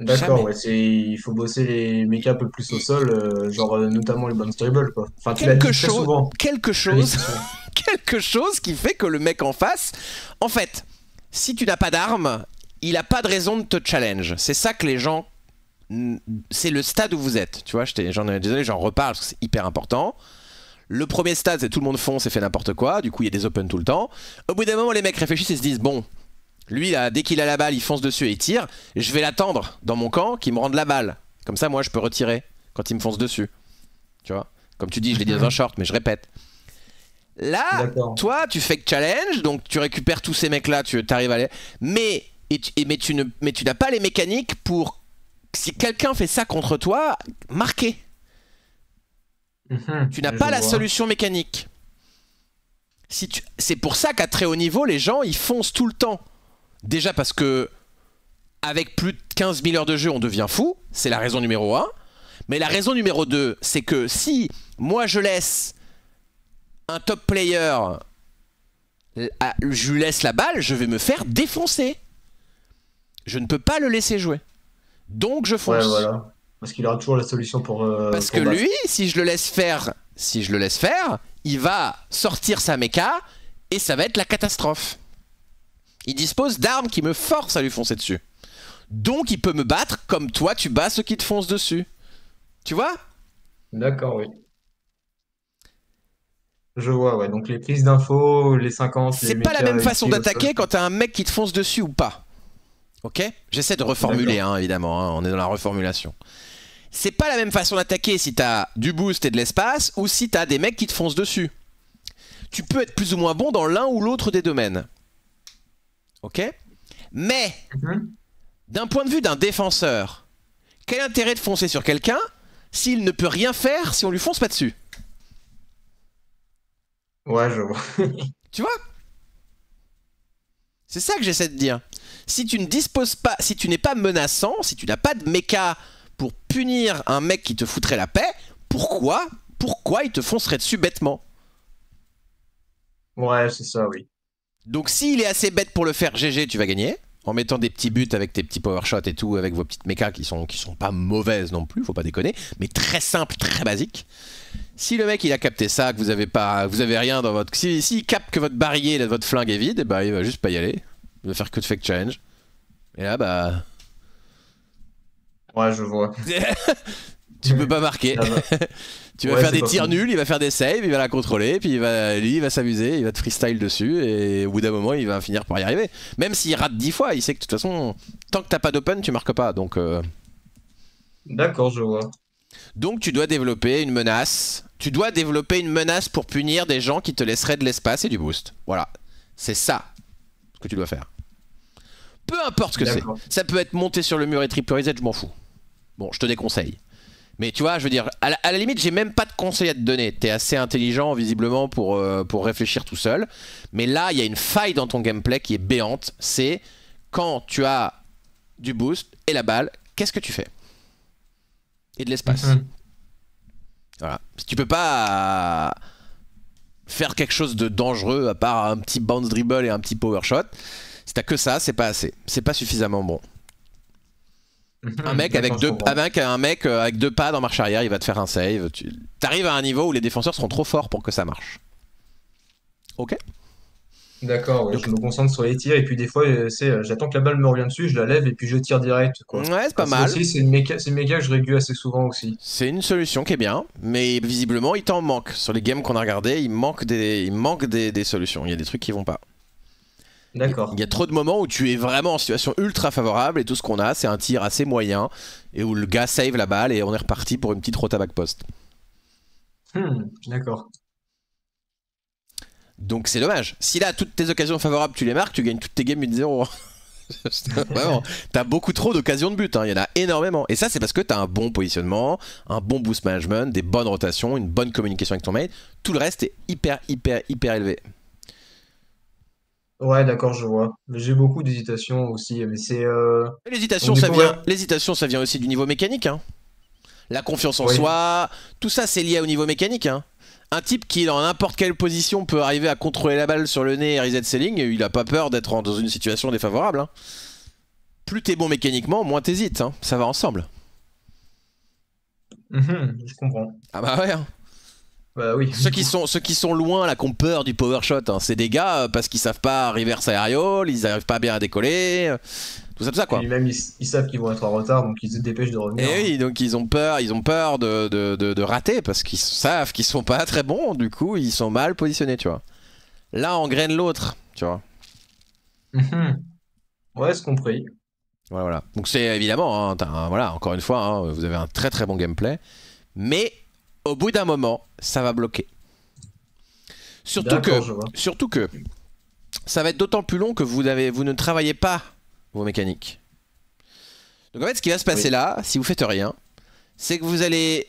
D'accord, ouais, il faut bosser les mecs un peu plus au sol, euh, genre euh, notamment les bounce dribble quoi. quelque, chose, quelque chose, [laughs] quelque chose qui fait que le mec en face, en fait, si tu n'as pas d'arme, il a pas de raison de te challenge. C'est ça que les gens c'est le stade où vous êtes. Tu vois, j'en ai désolé, j'en reparle parce que c'est hyper important. Le premier stade, c'est tout le monde fonce et fait n'importe quoi. Du coup, il y a des open tout le temps. Au bout d'un moment, les mecs réfléchissent et se disent bon, lui, dès qu'il a la balle, il fonce dessus et il tire. Je vais l'attendre dans mon camp qu'il me rende la balle. Comme ça, moi, je peux retirer quand il me fonce dessus. Tu vois Comme tu dis, je l'ai dit dans un short, mais je répète. Là, toi, tu fais que challenge, donc tu récupères tous ces mecs-là, tu arrives à les. Mais, et tu, mais tu n'as pas les mécaniques pour si quelqu'un fait ça contre toi, marquez. Mhm, tu n'as pas la solution mécanique. Si C'est pour ça qu'à très haut niveau, les gens, ils foncent tout le temps. Déjà parce que, avec plus de 15 000 heures de jeu, on devient fou. C'est la raison numéro un. Mais la raison numéro deux, c'est que si moi je laisse un top player, euh, je lui laisse la balle, je vais me faire défoncer. Je ne peux pas le laisser jouer. Donc je fonce. Parce qu'il aura toujours la solution pour. Euh, Parce que lui, si je le laisse faire, si je le laisse faire, il va sortir sa méca et ça va être la catastrophe. Il dispose d'armes qui me forcent à lui foncer dessus. Donc il peut me battre comme toi tu bats ceux qui te foncent dessus. Tu vois D'accord, oui. Je vois, ouais. Donc les prises d'infos, les 50. C'est pas la même façon d'attaquer quand t'as un mec qui te fonce dessus ou pas. Ok J'essaie de reformuler, hein, évidemment. Hein, on est dans la reformulation. C'est pas la même façon d'attaquer si t'as du boost et de l'espace ou si t'as des mecs qui te foncent dessus. Tu peux être plus ou moins bon dans l'un ou l'autre des domaines. Ok Mais, mhm. d'un point de vue d'un défenseur, quel intérêt de foncer sur quelqu'un s'il ne peut rien faire si on lui fonce pas dessus Ouais, je vois. [laughs] tu vois C'est ça que j'essaie de dire si tu ne disposes pas, si tu n'es pas menaçant, si tu n'as pas de méca pour punir un mec qui te foutrait la paix, pourquoi, pourquoi il te foncerait dessus bêtement Ouais, c'est ça, oui. Donc s'il est assez bête pour le faire, GG, tu vas gagner. En mettant des petits buts avec tes petits power shots et tout, avec vos petites mechas qui sont, qui sont pas mauvaises non plus, faut pas déconner, mais très simples, très basiques. Si le mec il a capté ça, que vous avez pas, vous avez rien dans votre, si, si il capte que votre barillet, votre flingue est vide, et eh ne ben, il va juste pas y aller. Il va faire que de fake challenge. Et là, bah. Ouais, je vois. [laughs] [laughs] tu peux pas marquer. [laughs] tu vas faire des tirs nuls, il va faire des saves, il va la contrôler, puis il va, lui, il va s'amuser, il va te freestyle dessus, et au bout d'un moment, il va finir par y arriver. Même s'il rate dix fois, il sait que de toute façon, tant que t'as pas d'open, tu marques pas. Donc. Euh. D'accord, je vois. Donc tu dois développer une menace. Tu dois développer une menace pour punir des gens qui te laisseraient de l'espace et du boost. Voilà. C'est ça ce que tu dois faire. Peu importe ce que c'est. Ça peut être monté sur le mur et triple reset, je m'en fous. Bon, je te déconseille. Mais tu vois, je veux dire, à la, limite, j'ai même pas de conseil à te donner. T'es assez intelligent, visiblement, pour, euh, pour réfléchir tout seul. Mais là, il y a une faille dans ton gameplay qui est béante. C'est quand tu as du boost et la balle, qu'est-ce que tu fais Et de l'espace. Mm-hmm. Tu peux pas faire quelque chose de dangereux à part un petit bounce dribble et un petit power shot. Si t'as que ça, c'est pas assez. C'est pas suffisamment bon. [laughs] Un mec, euh, avec deux, pas un mec avec deux marche arrière, il va te faire un save. Tu à un niveau où les défenseurs seront trop forts pour que ça marche. Ok D'accord, je me concentre sur les tirs et puis des fois, euh, c'est, euh, j'attends que la balle me revienne dessus, je la lève et puis je tire direct. Ouais, c'est pas mal. c'est, une que je régule assez souvent aussi. C'est une solution qui est bien, mais visiblement, il t'en manque. Sur les games qu'on a regardé, il manque, des, manque des solutions. Il y a des trucs qui vont pas. Il y a trop de moments où tu es vraiment en situation ultra favorable et tout ce qu'on a, c'est un tir assez moyen et où le gars save la balle et on est reparti pour une petite back post. Hmm, D'accord. Donc c'est dommage. Si là, toutes tes occasions favorables, tu les marques, tu gagnes toutes tes games 1-0. Hein. [laughs] Vraiment, hein. t'as beaucoup trop d'occasions de but, hein. il y en a énormément. Et ça, c'est parce que t'as un bon positionnement, un bon boost management, des bonnes rotations, une bonne communication avec ton mate. Tout le reste est hyper, hyper, hyper élevé. Ouais, d'accord, je vois. Mais j'ai beaucoup d'hésitations aussi, mais c'est. Euh, l'hésitation, ça vient. L'hésitation, ça vient aussi du niveau mécanique. Hein. La confiance en soi, tout ça, c'est lié au niveau mécanique. Hein. Un type qui, dans n'importe quelle position, peut arriver à contrôler la balle sur le nez et reset selling, il a pas peur d'être dans une situation défavorable. Hein. Plus t'es bon mécaniquement, moins t'hésites. Ça va ensemble. Hum, hum, je comprends. Ah bah ouais. Bah oui. Ceux qui sont, ceux qui sont loin, là, qui ont peur du power shot, hein, c'est des gars euh, parce qu'ils savent pas reverse aérial, ils arrivent pas bien à décoller. Euh, tout ça, tout ça quoi. même ils, savent qu'ils vont être en retard, donc ils se dépêchent de revenir. Et hein. oui, donc ils ont peur, ils ont peur de, de, de, rater parce qu'ils savent qu'ils sont pas très bons, du coup ils sont mal positionnés, tu vois. Là, on graine l'autre, tu vois. Mhm. Ouais, c'est compris. Voilà, voilà. Donc c'est évidemment, hein, voilà, encore une fois, vous avez un très très bon gameplay, mais au bout d'un moment, ça va bloquer. Surtout que, surtout que ça va être d'autant plus long que vous, ne travaillez pas vos mécaniques. Donc en fait, ce qui va se passer là, si vous faites rien, c'est que vous allez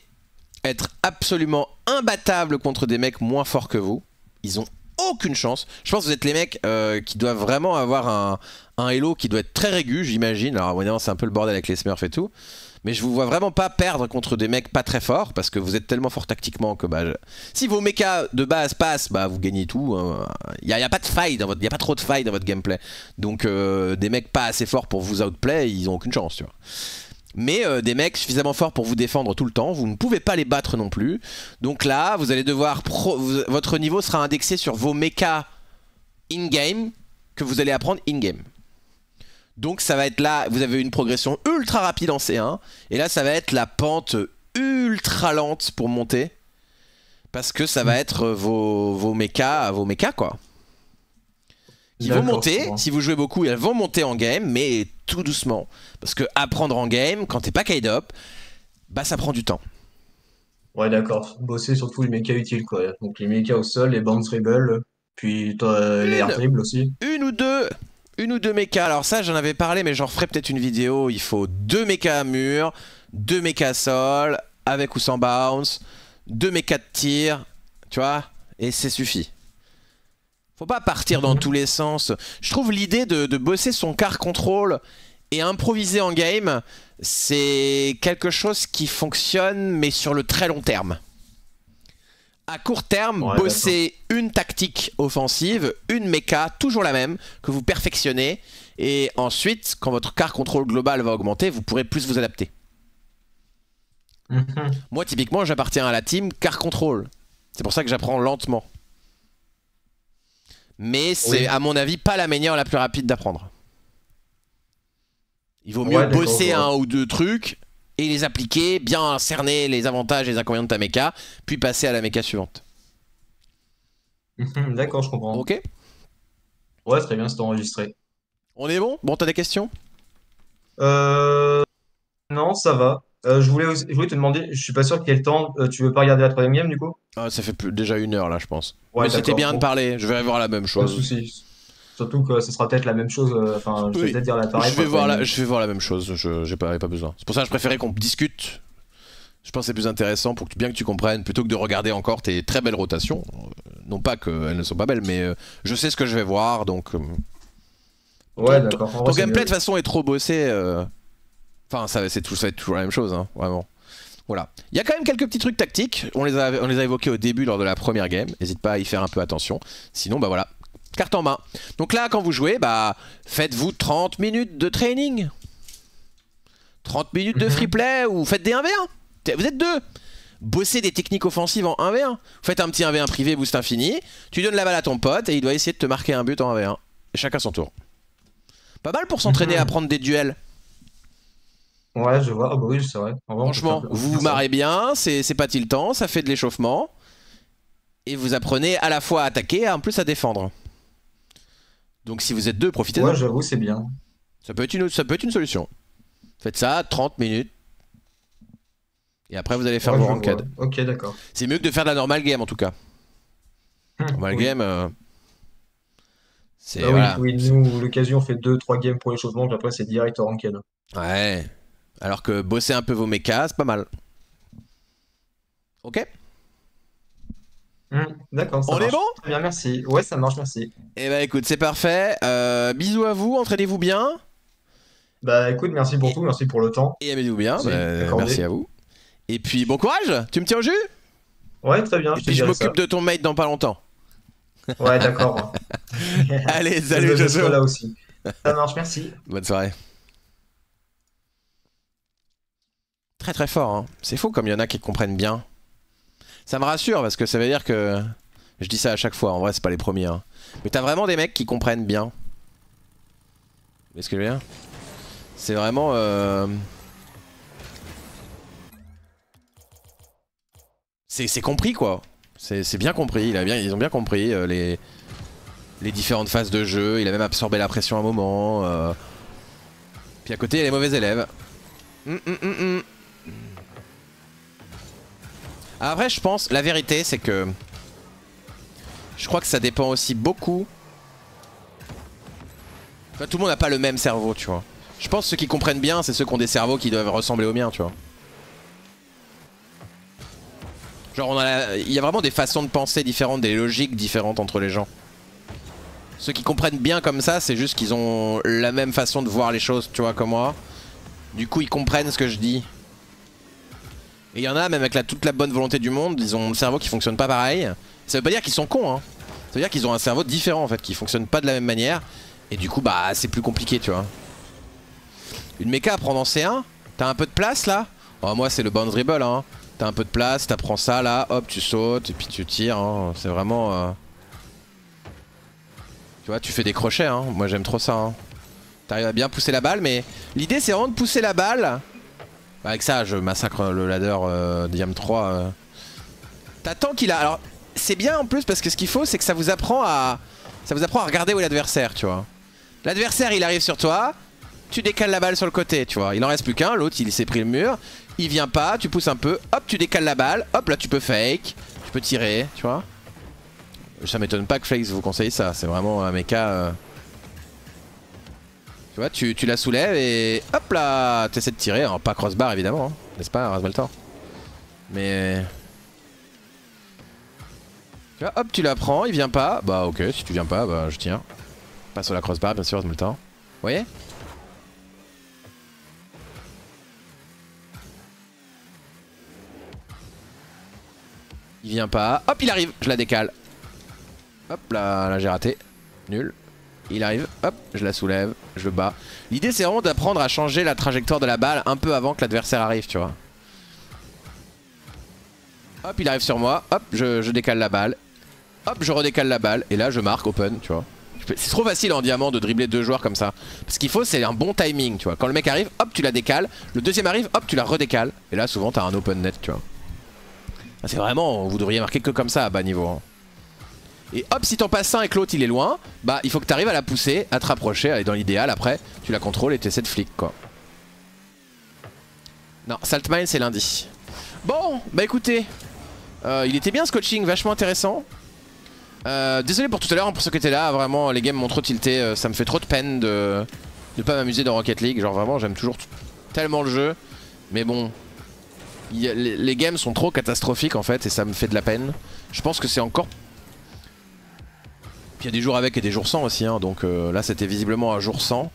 être absolument imbattable contre des mecs moins forts que vous. Ils ont aucune chance. Je pense que vous êtes les mecs euh, qui doivent vraiment avoir un, un qui doit être très régu, j'imagine. Alors évidemment, c'est un peu le bordel avec les smurfs et tout mais je vous vois vraiment pas perdre contre des mecs pas très forts parce que vous êtes tellement fort tactiquement que bah, si vos mechas de base passent, bah vous gagnez tout. Hein. Il n'y a, pas de faille dans votre, y a pas trop de faille dans votre gameplay. Donc euh, des mecs pas assez forts pour vous outplay, ils ont aucune chance, tu vois. Mais euh, des mecs suffisamment forts pour vous défendre tout le temps, vous ne pouvez pas les battre non plus. Donc là, vous allez devoir votre niveau sera indexé sur vos mechas in game que vous allez apprendre in game. Donc ça va être là, vous avez une progression ultra rapide en C1. Et là, ça va être la pente ultra lente pour monter. Parce que ça va mm. être vos, vos vos mechas quoi. Qui vont monter, si vous jouez beaucoup, elles vont monter en game, mais tout doucement. Parce que apprendre en game, quand t'es pas kaidop, bah ça prend du temps. Ouais, d'accord. Bosser surtout les mechas utiles, quoi. Donc les mechas au sol, les bands dribble, puis les air dribble aussi. Une ou deux une ou deux mechas. Alors ça, j'en avais parlé, mais j'en ferai peut-être une vidéo. Il faut deux mechas à mur, deux méca sol, avec ou sans bounce, deux mechas de tir, tu vois, et c'est suffit. Faut pas partir dans mhm. tous les sens. Je trouve l'idée de, de, bosser son car contrôle et improviser en game, c'est quelque chose qui fonctionne, mais sur le très long terme à court terme, bosser une tactique offensive, une méca, toujours la même, que vous perfectionnez. Et ensuite, quand votre car contrôle global va augmenter, vous pourrez plus vous adapter. Mhm. Moi, typiquement, j'appartiens à la team car contrôle. C'est pour ça que j'apprends lentement. Mais c'est, à mon avis, pas la manière la plus rapide d'apprendre. Il vaut mieux bosser un ou deux trucs les appliquer, bien cerner les avantages et les inconvénients de ta méca, puis passer à la méca suivante. [laughs] D'accord, je comprends. Ok Ouais, très bien, c'est enregistré. On est bon Bon, t'as des questions euh, Non, ça va. Euh, je, voulais te demander, je suis pas sûr qu'il y ait le temps, euh, tu veux pas regarder la troisième game du coup ah, Ça fait déjà une heure là, je pense. Ouais, c'était bien de parler, je vais revoir la même chose. Pas de Surtout que ce sera peut-être la même chose. Euh, enfin, je vais dire la voir la, je vais voir la même chose. Je n'ai pas, pas, besoin. C'est pour ça que je préférais qu'on discute. Je pense que c'est plus intéressant pour que, bien que tu comprennes, plutôt que de regarder encore tes très belles rotations. Euh, non pas qu'elles ne sont pas belles, mais euh, je sais ce que je vais voir, donc. Ouais, d'accord. Ton, gameplay de toute façon est trop bossé. Enfin, ça, c'est tout, ça va être toujours la même chose, hein, vraiment. Voilà. Il y a quand même quelques petits trucs tactiques. On les on les a évoqués au début lors de la première game. N'hésite pas à y faire un peu attention. Sinon, bah voilà, carte en main. Donc là, quand vous jouez, bah, faites-vous 30 minutes de training. 30 minutes de mhm. free play ou faites des 1v1. Vous êtes deux. Bossez des techniques offensives en 1v1. faites un petit 1v1 privé, boost infini. Tu donnes la balle à ton pote et il doit essayer de te marquer un but en 1v1. Et chacun son tour. Pas mal pour s'entraîner mhm. à prendre des duels. Ouais, je vois. Ah bah oui, c'est vrai. Franchement, vous vous marrez bien, c'est pas temps ça fait de l'échauffement. Et vous apprenez à la fois à attaquer et en plus à défendre. Donc si vous êtes deux, profitez-en. Moi, ouais, j'avoue, c'est bien. Ça peut, être une, ça peut être une solution. Faites ça 30 minutes. Et après, vous allez faire vos ranked. Ok, d'accord. C'est mieux que de faire de la normal game en tout cas. Hum, normal game. Euh, c'est, bah voilà. oui, oui, nous, l'occasion, on fait deux, trois games pour les choses puis après, c'est direct au ranked. Ouais. Alors que bosser un peu vos mechas, c'est pas mal. Ok Mmh, d'accord. On est bon Très bien, merci. Ouais, ça marche, merci. Eh bah écoute, c'est parfait. Euh, bisous à vous, entraînez-vous bien. Bah écoute, merci beaucoup, merci pour le temps. Et amusez-vous bien, merci, bah, à vous. Et puis bon courage, tu me tiens au jus Ouais, très bien. Et puis je m'occupe de ton mate dans pas longtemps. Ouais, d'accord. [laughs] Allez, salut je là Ça marche, merci. Bonne soirée. Très très fort, hein. c'est fou comme il y en a qui comprennent bien. Ça me rassure parce que ça veut dire que... Je dis ça à chaque fois, en vrai c'est pas les premiers. Hein. Mais t'as vraiment des mecs qui comprennent bien. Vous voyez ce que je veux dire C'est vraiment... Euh... C'est compris quoi. C'est bien compris, il a bien, ils ont bien compris euh, les, les différentes phases de jeu. Il a même absorbé la pression à un moment. Euh. Puis à côté il y a les mauvais élèves. Mm après, je pense, la vérité, c'est que... Je crois que ça dépend aussi beaucoup... tout le monde n'a pas le même cerveau, tu vois. Je pense que ceux qui comprennent bien, c'est ceux qui ont des cerveaux qui doivent ressembler au mien, tu vois. Genre, on il y a vraiment des façons de penser différentes, des logiques différentes entre les gens. Ceux qui comprennent bien comme ça, c'est juste qu'ils ont la même façon de voir les choses, tu vois, comme moi. Du coup, ils comprennent ce que je dis. Et il y en a, même avec la, toute la bonne volonté du monde, ils ont le cerveau qui fonctionne pas pareil. Ça veut pas dire qu'ils sont cons, hein. Ça veut dire qu'ils ont un cerveau différent en fait, qui fonctionne pas de la même manière. Et du coup, bah, c'est plus compliqué, tu vois. Une méca à prendre en C1 T'as un peu de place là oh, Moi, c'est le bounce dribble, hein. T'as un peu de place, t'apprends ça là, hop, tu sautes et puis tu tires, hein. C'est vraiment. Euh, tu vois, tu fais des crochets, hein. Moi, j'aime trop ça, hein. T'arrives à bien pousser la balle, mais l'idée c'est vraiment de pousser la balle bah, avec ça, je massacre le ladder euh, Diam 3. Euh. T'attends qu'il a... Alors, c'est bien en plus parce que ce qu'il faut, c'est que ça vous apprend à... Ça vous apprend à regarder où est l'adversaire, tu vois. L'adversaire, il arrive sur toi, tu décales la balle sur le côté, tu vois. Il en reste plus qu'un, l'autre, il s'est pris le mur, il vient pas, tu pousses un peu, hop, tu décales la balle, hop, là, tu peux fake, tu peux tirer, tu vois. Ça m'étonne pas que Flakes vous conseille ça, c'est vraiment un méca... Euh, tu vois, tu, la soulèves et hop là, t'essaies de tirer, en hein. pas crossbar évidemment, hein. n'est-ce pas, temps Mais... Tu vois, hop, tu la prends, il vient pas, bah ok, si tu viens pas, bah je tiens. Pas sur la crossbar bien sûr, temps. Vous voyez Il vient pas, hop il arrive, je la décale. Hop là, là j'ai raté, nul il arrive, hop, je la soulève, je bats. L'idée c'est vraiment d'apprendre à changer la trajectoire de la balle un peu avant que l'adversaire arrive, tu vois. Hop, il arrive sur moi, hop, je, je, décale la balle. Hop, je redécale la balle, et là je marque open, tu vois. C'est trop facile en diamant de dribbler deux joueurs comme ça. Ce qu'il faut, c'est un bon timing, tu vois. Quand le mec arrive, hop, tu la décales. Le deuxième arrive, hop, tu la redécales. Et là, souvent, t'as un open net, tu vois. Ah, c'est vraiment, vous devriez marquer que comme ça à bas niveau. Hein. Et hop, si t'en passes un et que l'autre il est loin, bah il faut que t'arrives à la pousser, à te rapprocher. Et dans l'idéal, après, tu la contrôles et t'essaies de flic quoi. Non, Saltmine c'est lundi. Bon, bah écoutez, euh, il était bien ce coaching, vachement intéressant. Euh, désolé pour tout à l'heure, hein, pour ceux qui étaient là, vraiment les games m'ont trop tilté, euh, ça me fait trop de peine de ne pas m'amuser dans Rocket League, genre vraiment j'aime toujours tellement le jeu, mais bon, les games sont trop catastrophiques en fait et ça me fait de la peine. Je pense que c'est encore il y a des jours avec et des jours sans aussi, hein. donc euh, là c'était visiblement un jour sans.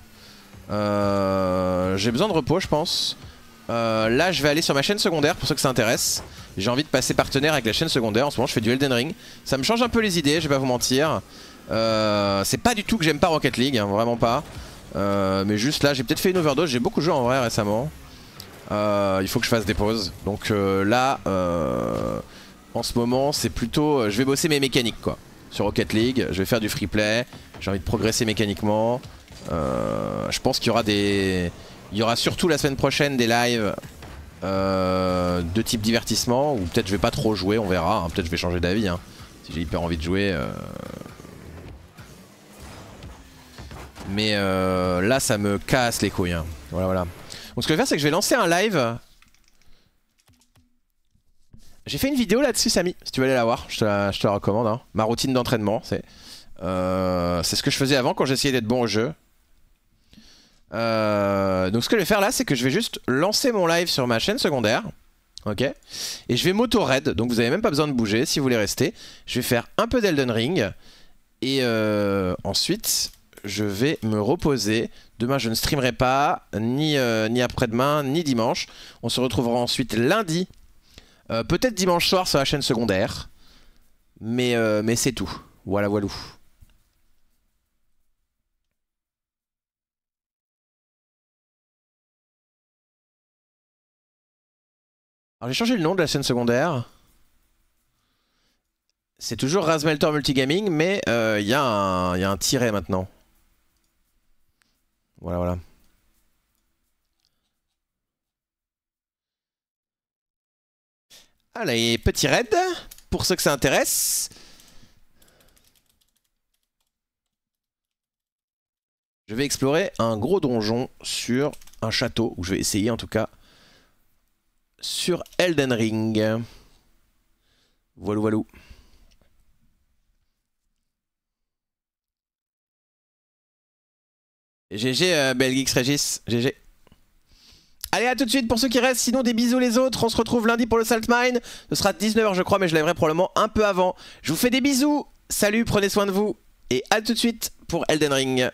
Euh, j'ai besoin de repos je pense. Euh, là je vais aller sur ma chaîne secondaire pour ceux que ça intéresse. J'ai envie de passer partenaire avec la chaîne secondaire, en ce moment je fais du Elden Ring. Ça me change un peu les idées, je vais pas vous mentir. c'est pas du tout que j'aime pas Rocket League, hein, vraiment pas. mais juste là j'ai peut-être fait une overdose, j'ai beaucoup joué en vrai récemment. il faut que je fasse des pauses. Donc là, en ce moment c'est plutôt... je vais bosser mes mécaniques quoi sur Rocket League. Je vais faire du free play. J'ai envie de progresser mécaniquement. Euh, je pense qu'il y aura des. Il y aura surtout la semaine prochaine des lives euh, de type divertissement. Ou peut-être je vais pas trop jouer, on verra. Hein. Peut-être je vais changer d'avis. Hein. Si j'ai hyper envie de jouer. Euh. Mais là ça me casse les couilles. Hein. Voilà voilà. Donc ce que je vais faire c'est que je vais lancer un live j'ai fait une vidéo là-dessus, Samy. Si tu veux aller la voir, je te la, recommande. Hein. Ma routine d'entraînement, c'est. Euh, c'est ce que je faisais avant quand j'essayais d'être bon au jeu. Euh, donc ce que je vais faire là, c'est que je vais juste lancer mon live sur ma chaîne secondaire. Ok Et je vais m'auto-raid, donc vous n'avez même pas besoin de bouger si vous voulez rester. Je vais faire un peu d'Elden Ring. Et euh, ensuite, je vais me reposer. Demain, je ne streamerai pas, ni, ni après-demain, ni dimanche. On se retrouvera ensuite lundi euh, peut-être dimanche soir sur la chaîne secondaire. Mais, euh, mais c'est tout. Voilà, voilà. Alors j'ai changé le nom de la chaîne secondaire. C'est toujours Razmelter Multigaming, mais euh, il euh, y, y a un tiret maintenant. Voilà, voilà. Allez, petit raid, pour ceux que ça intéresse. Je vais explorer un gros donjon sur un château, ou je vais essayer en tout cas, sur Elden Ring. Voilà voilà. GG euh, Belgix Regis, GG. Allez, à tout de suite pour ceux qui restent. Sinon, des bisous les autres. On se retrouve lundi pour le Salt Mine. Ce sera 19h, je crois, mais je l'aimerais probablement un peu avant. Je vous fais des bisous. Salut, prenez soin de vous. Et à tout de suite pour Elden Ring.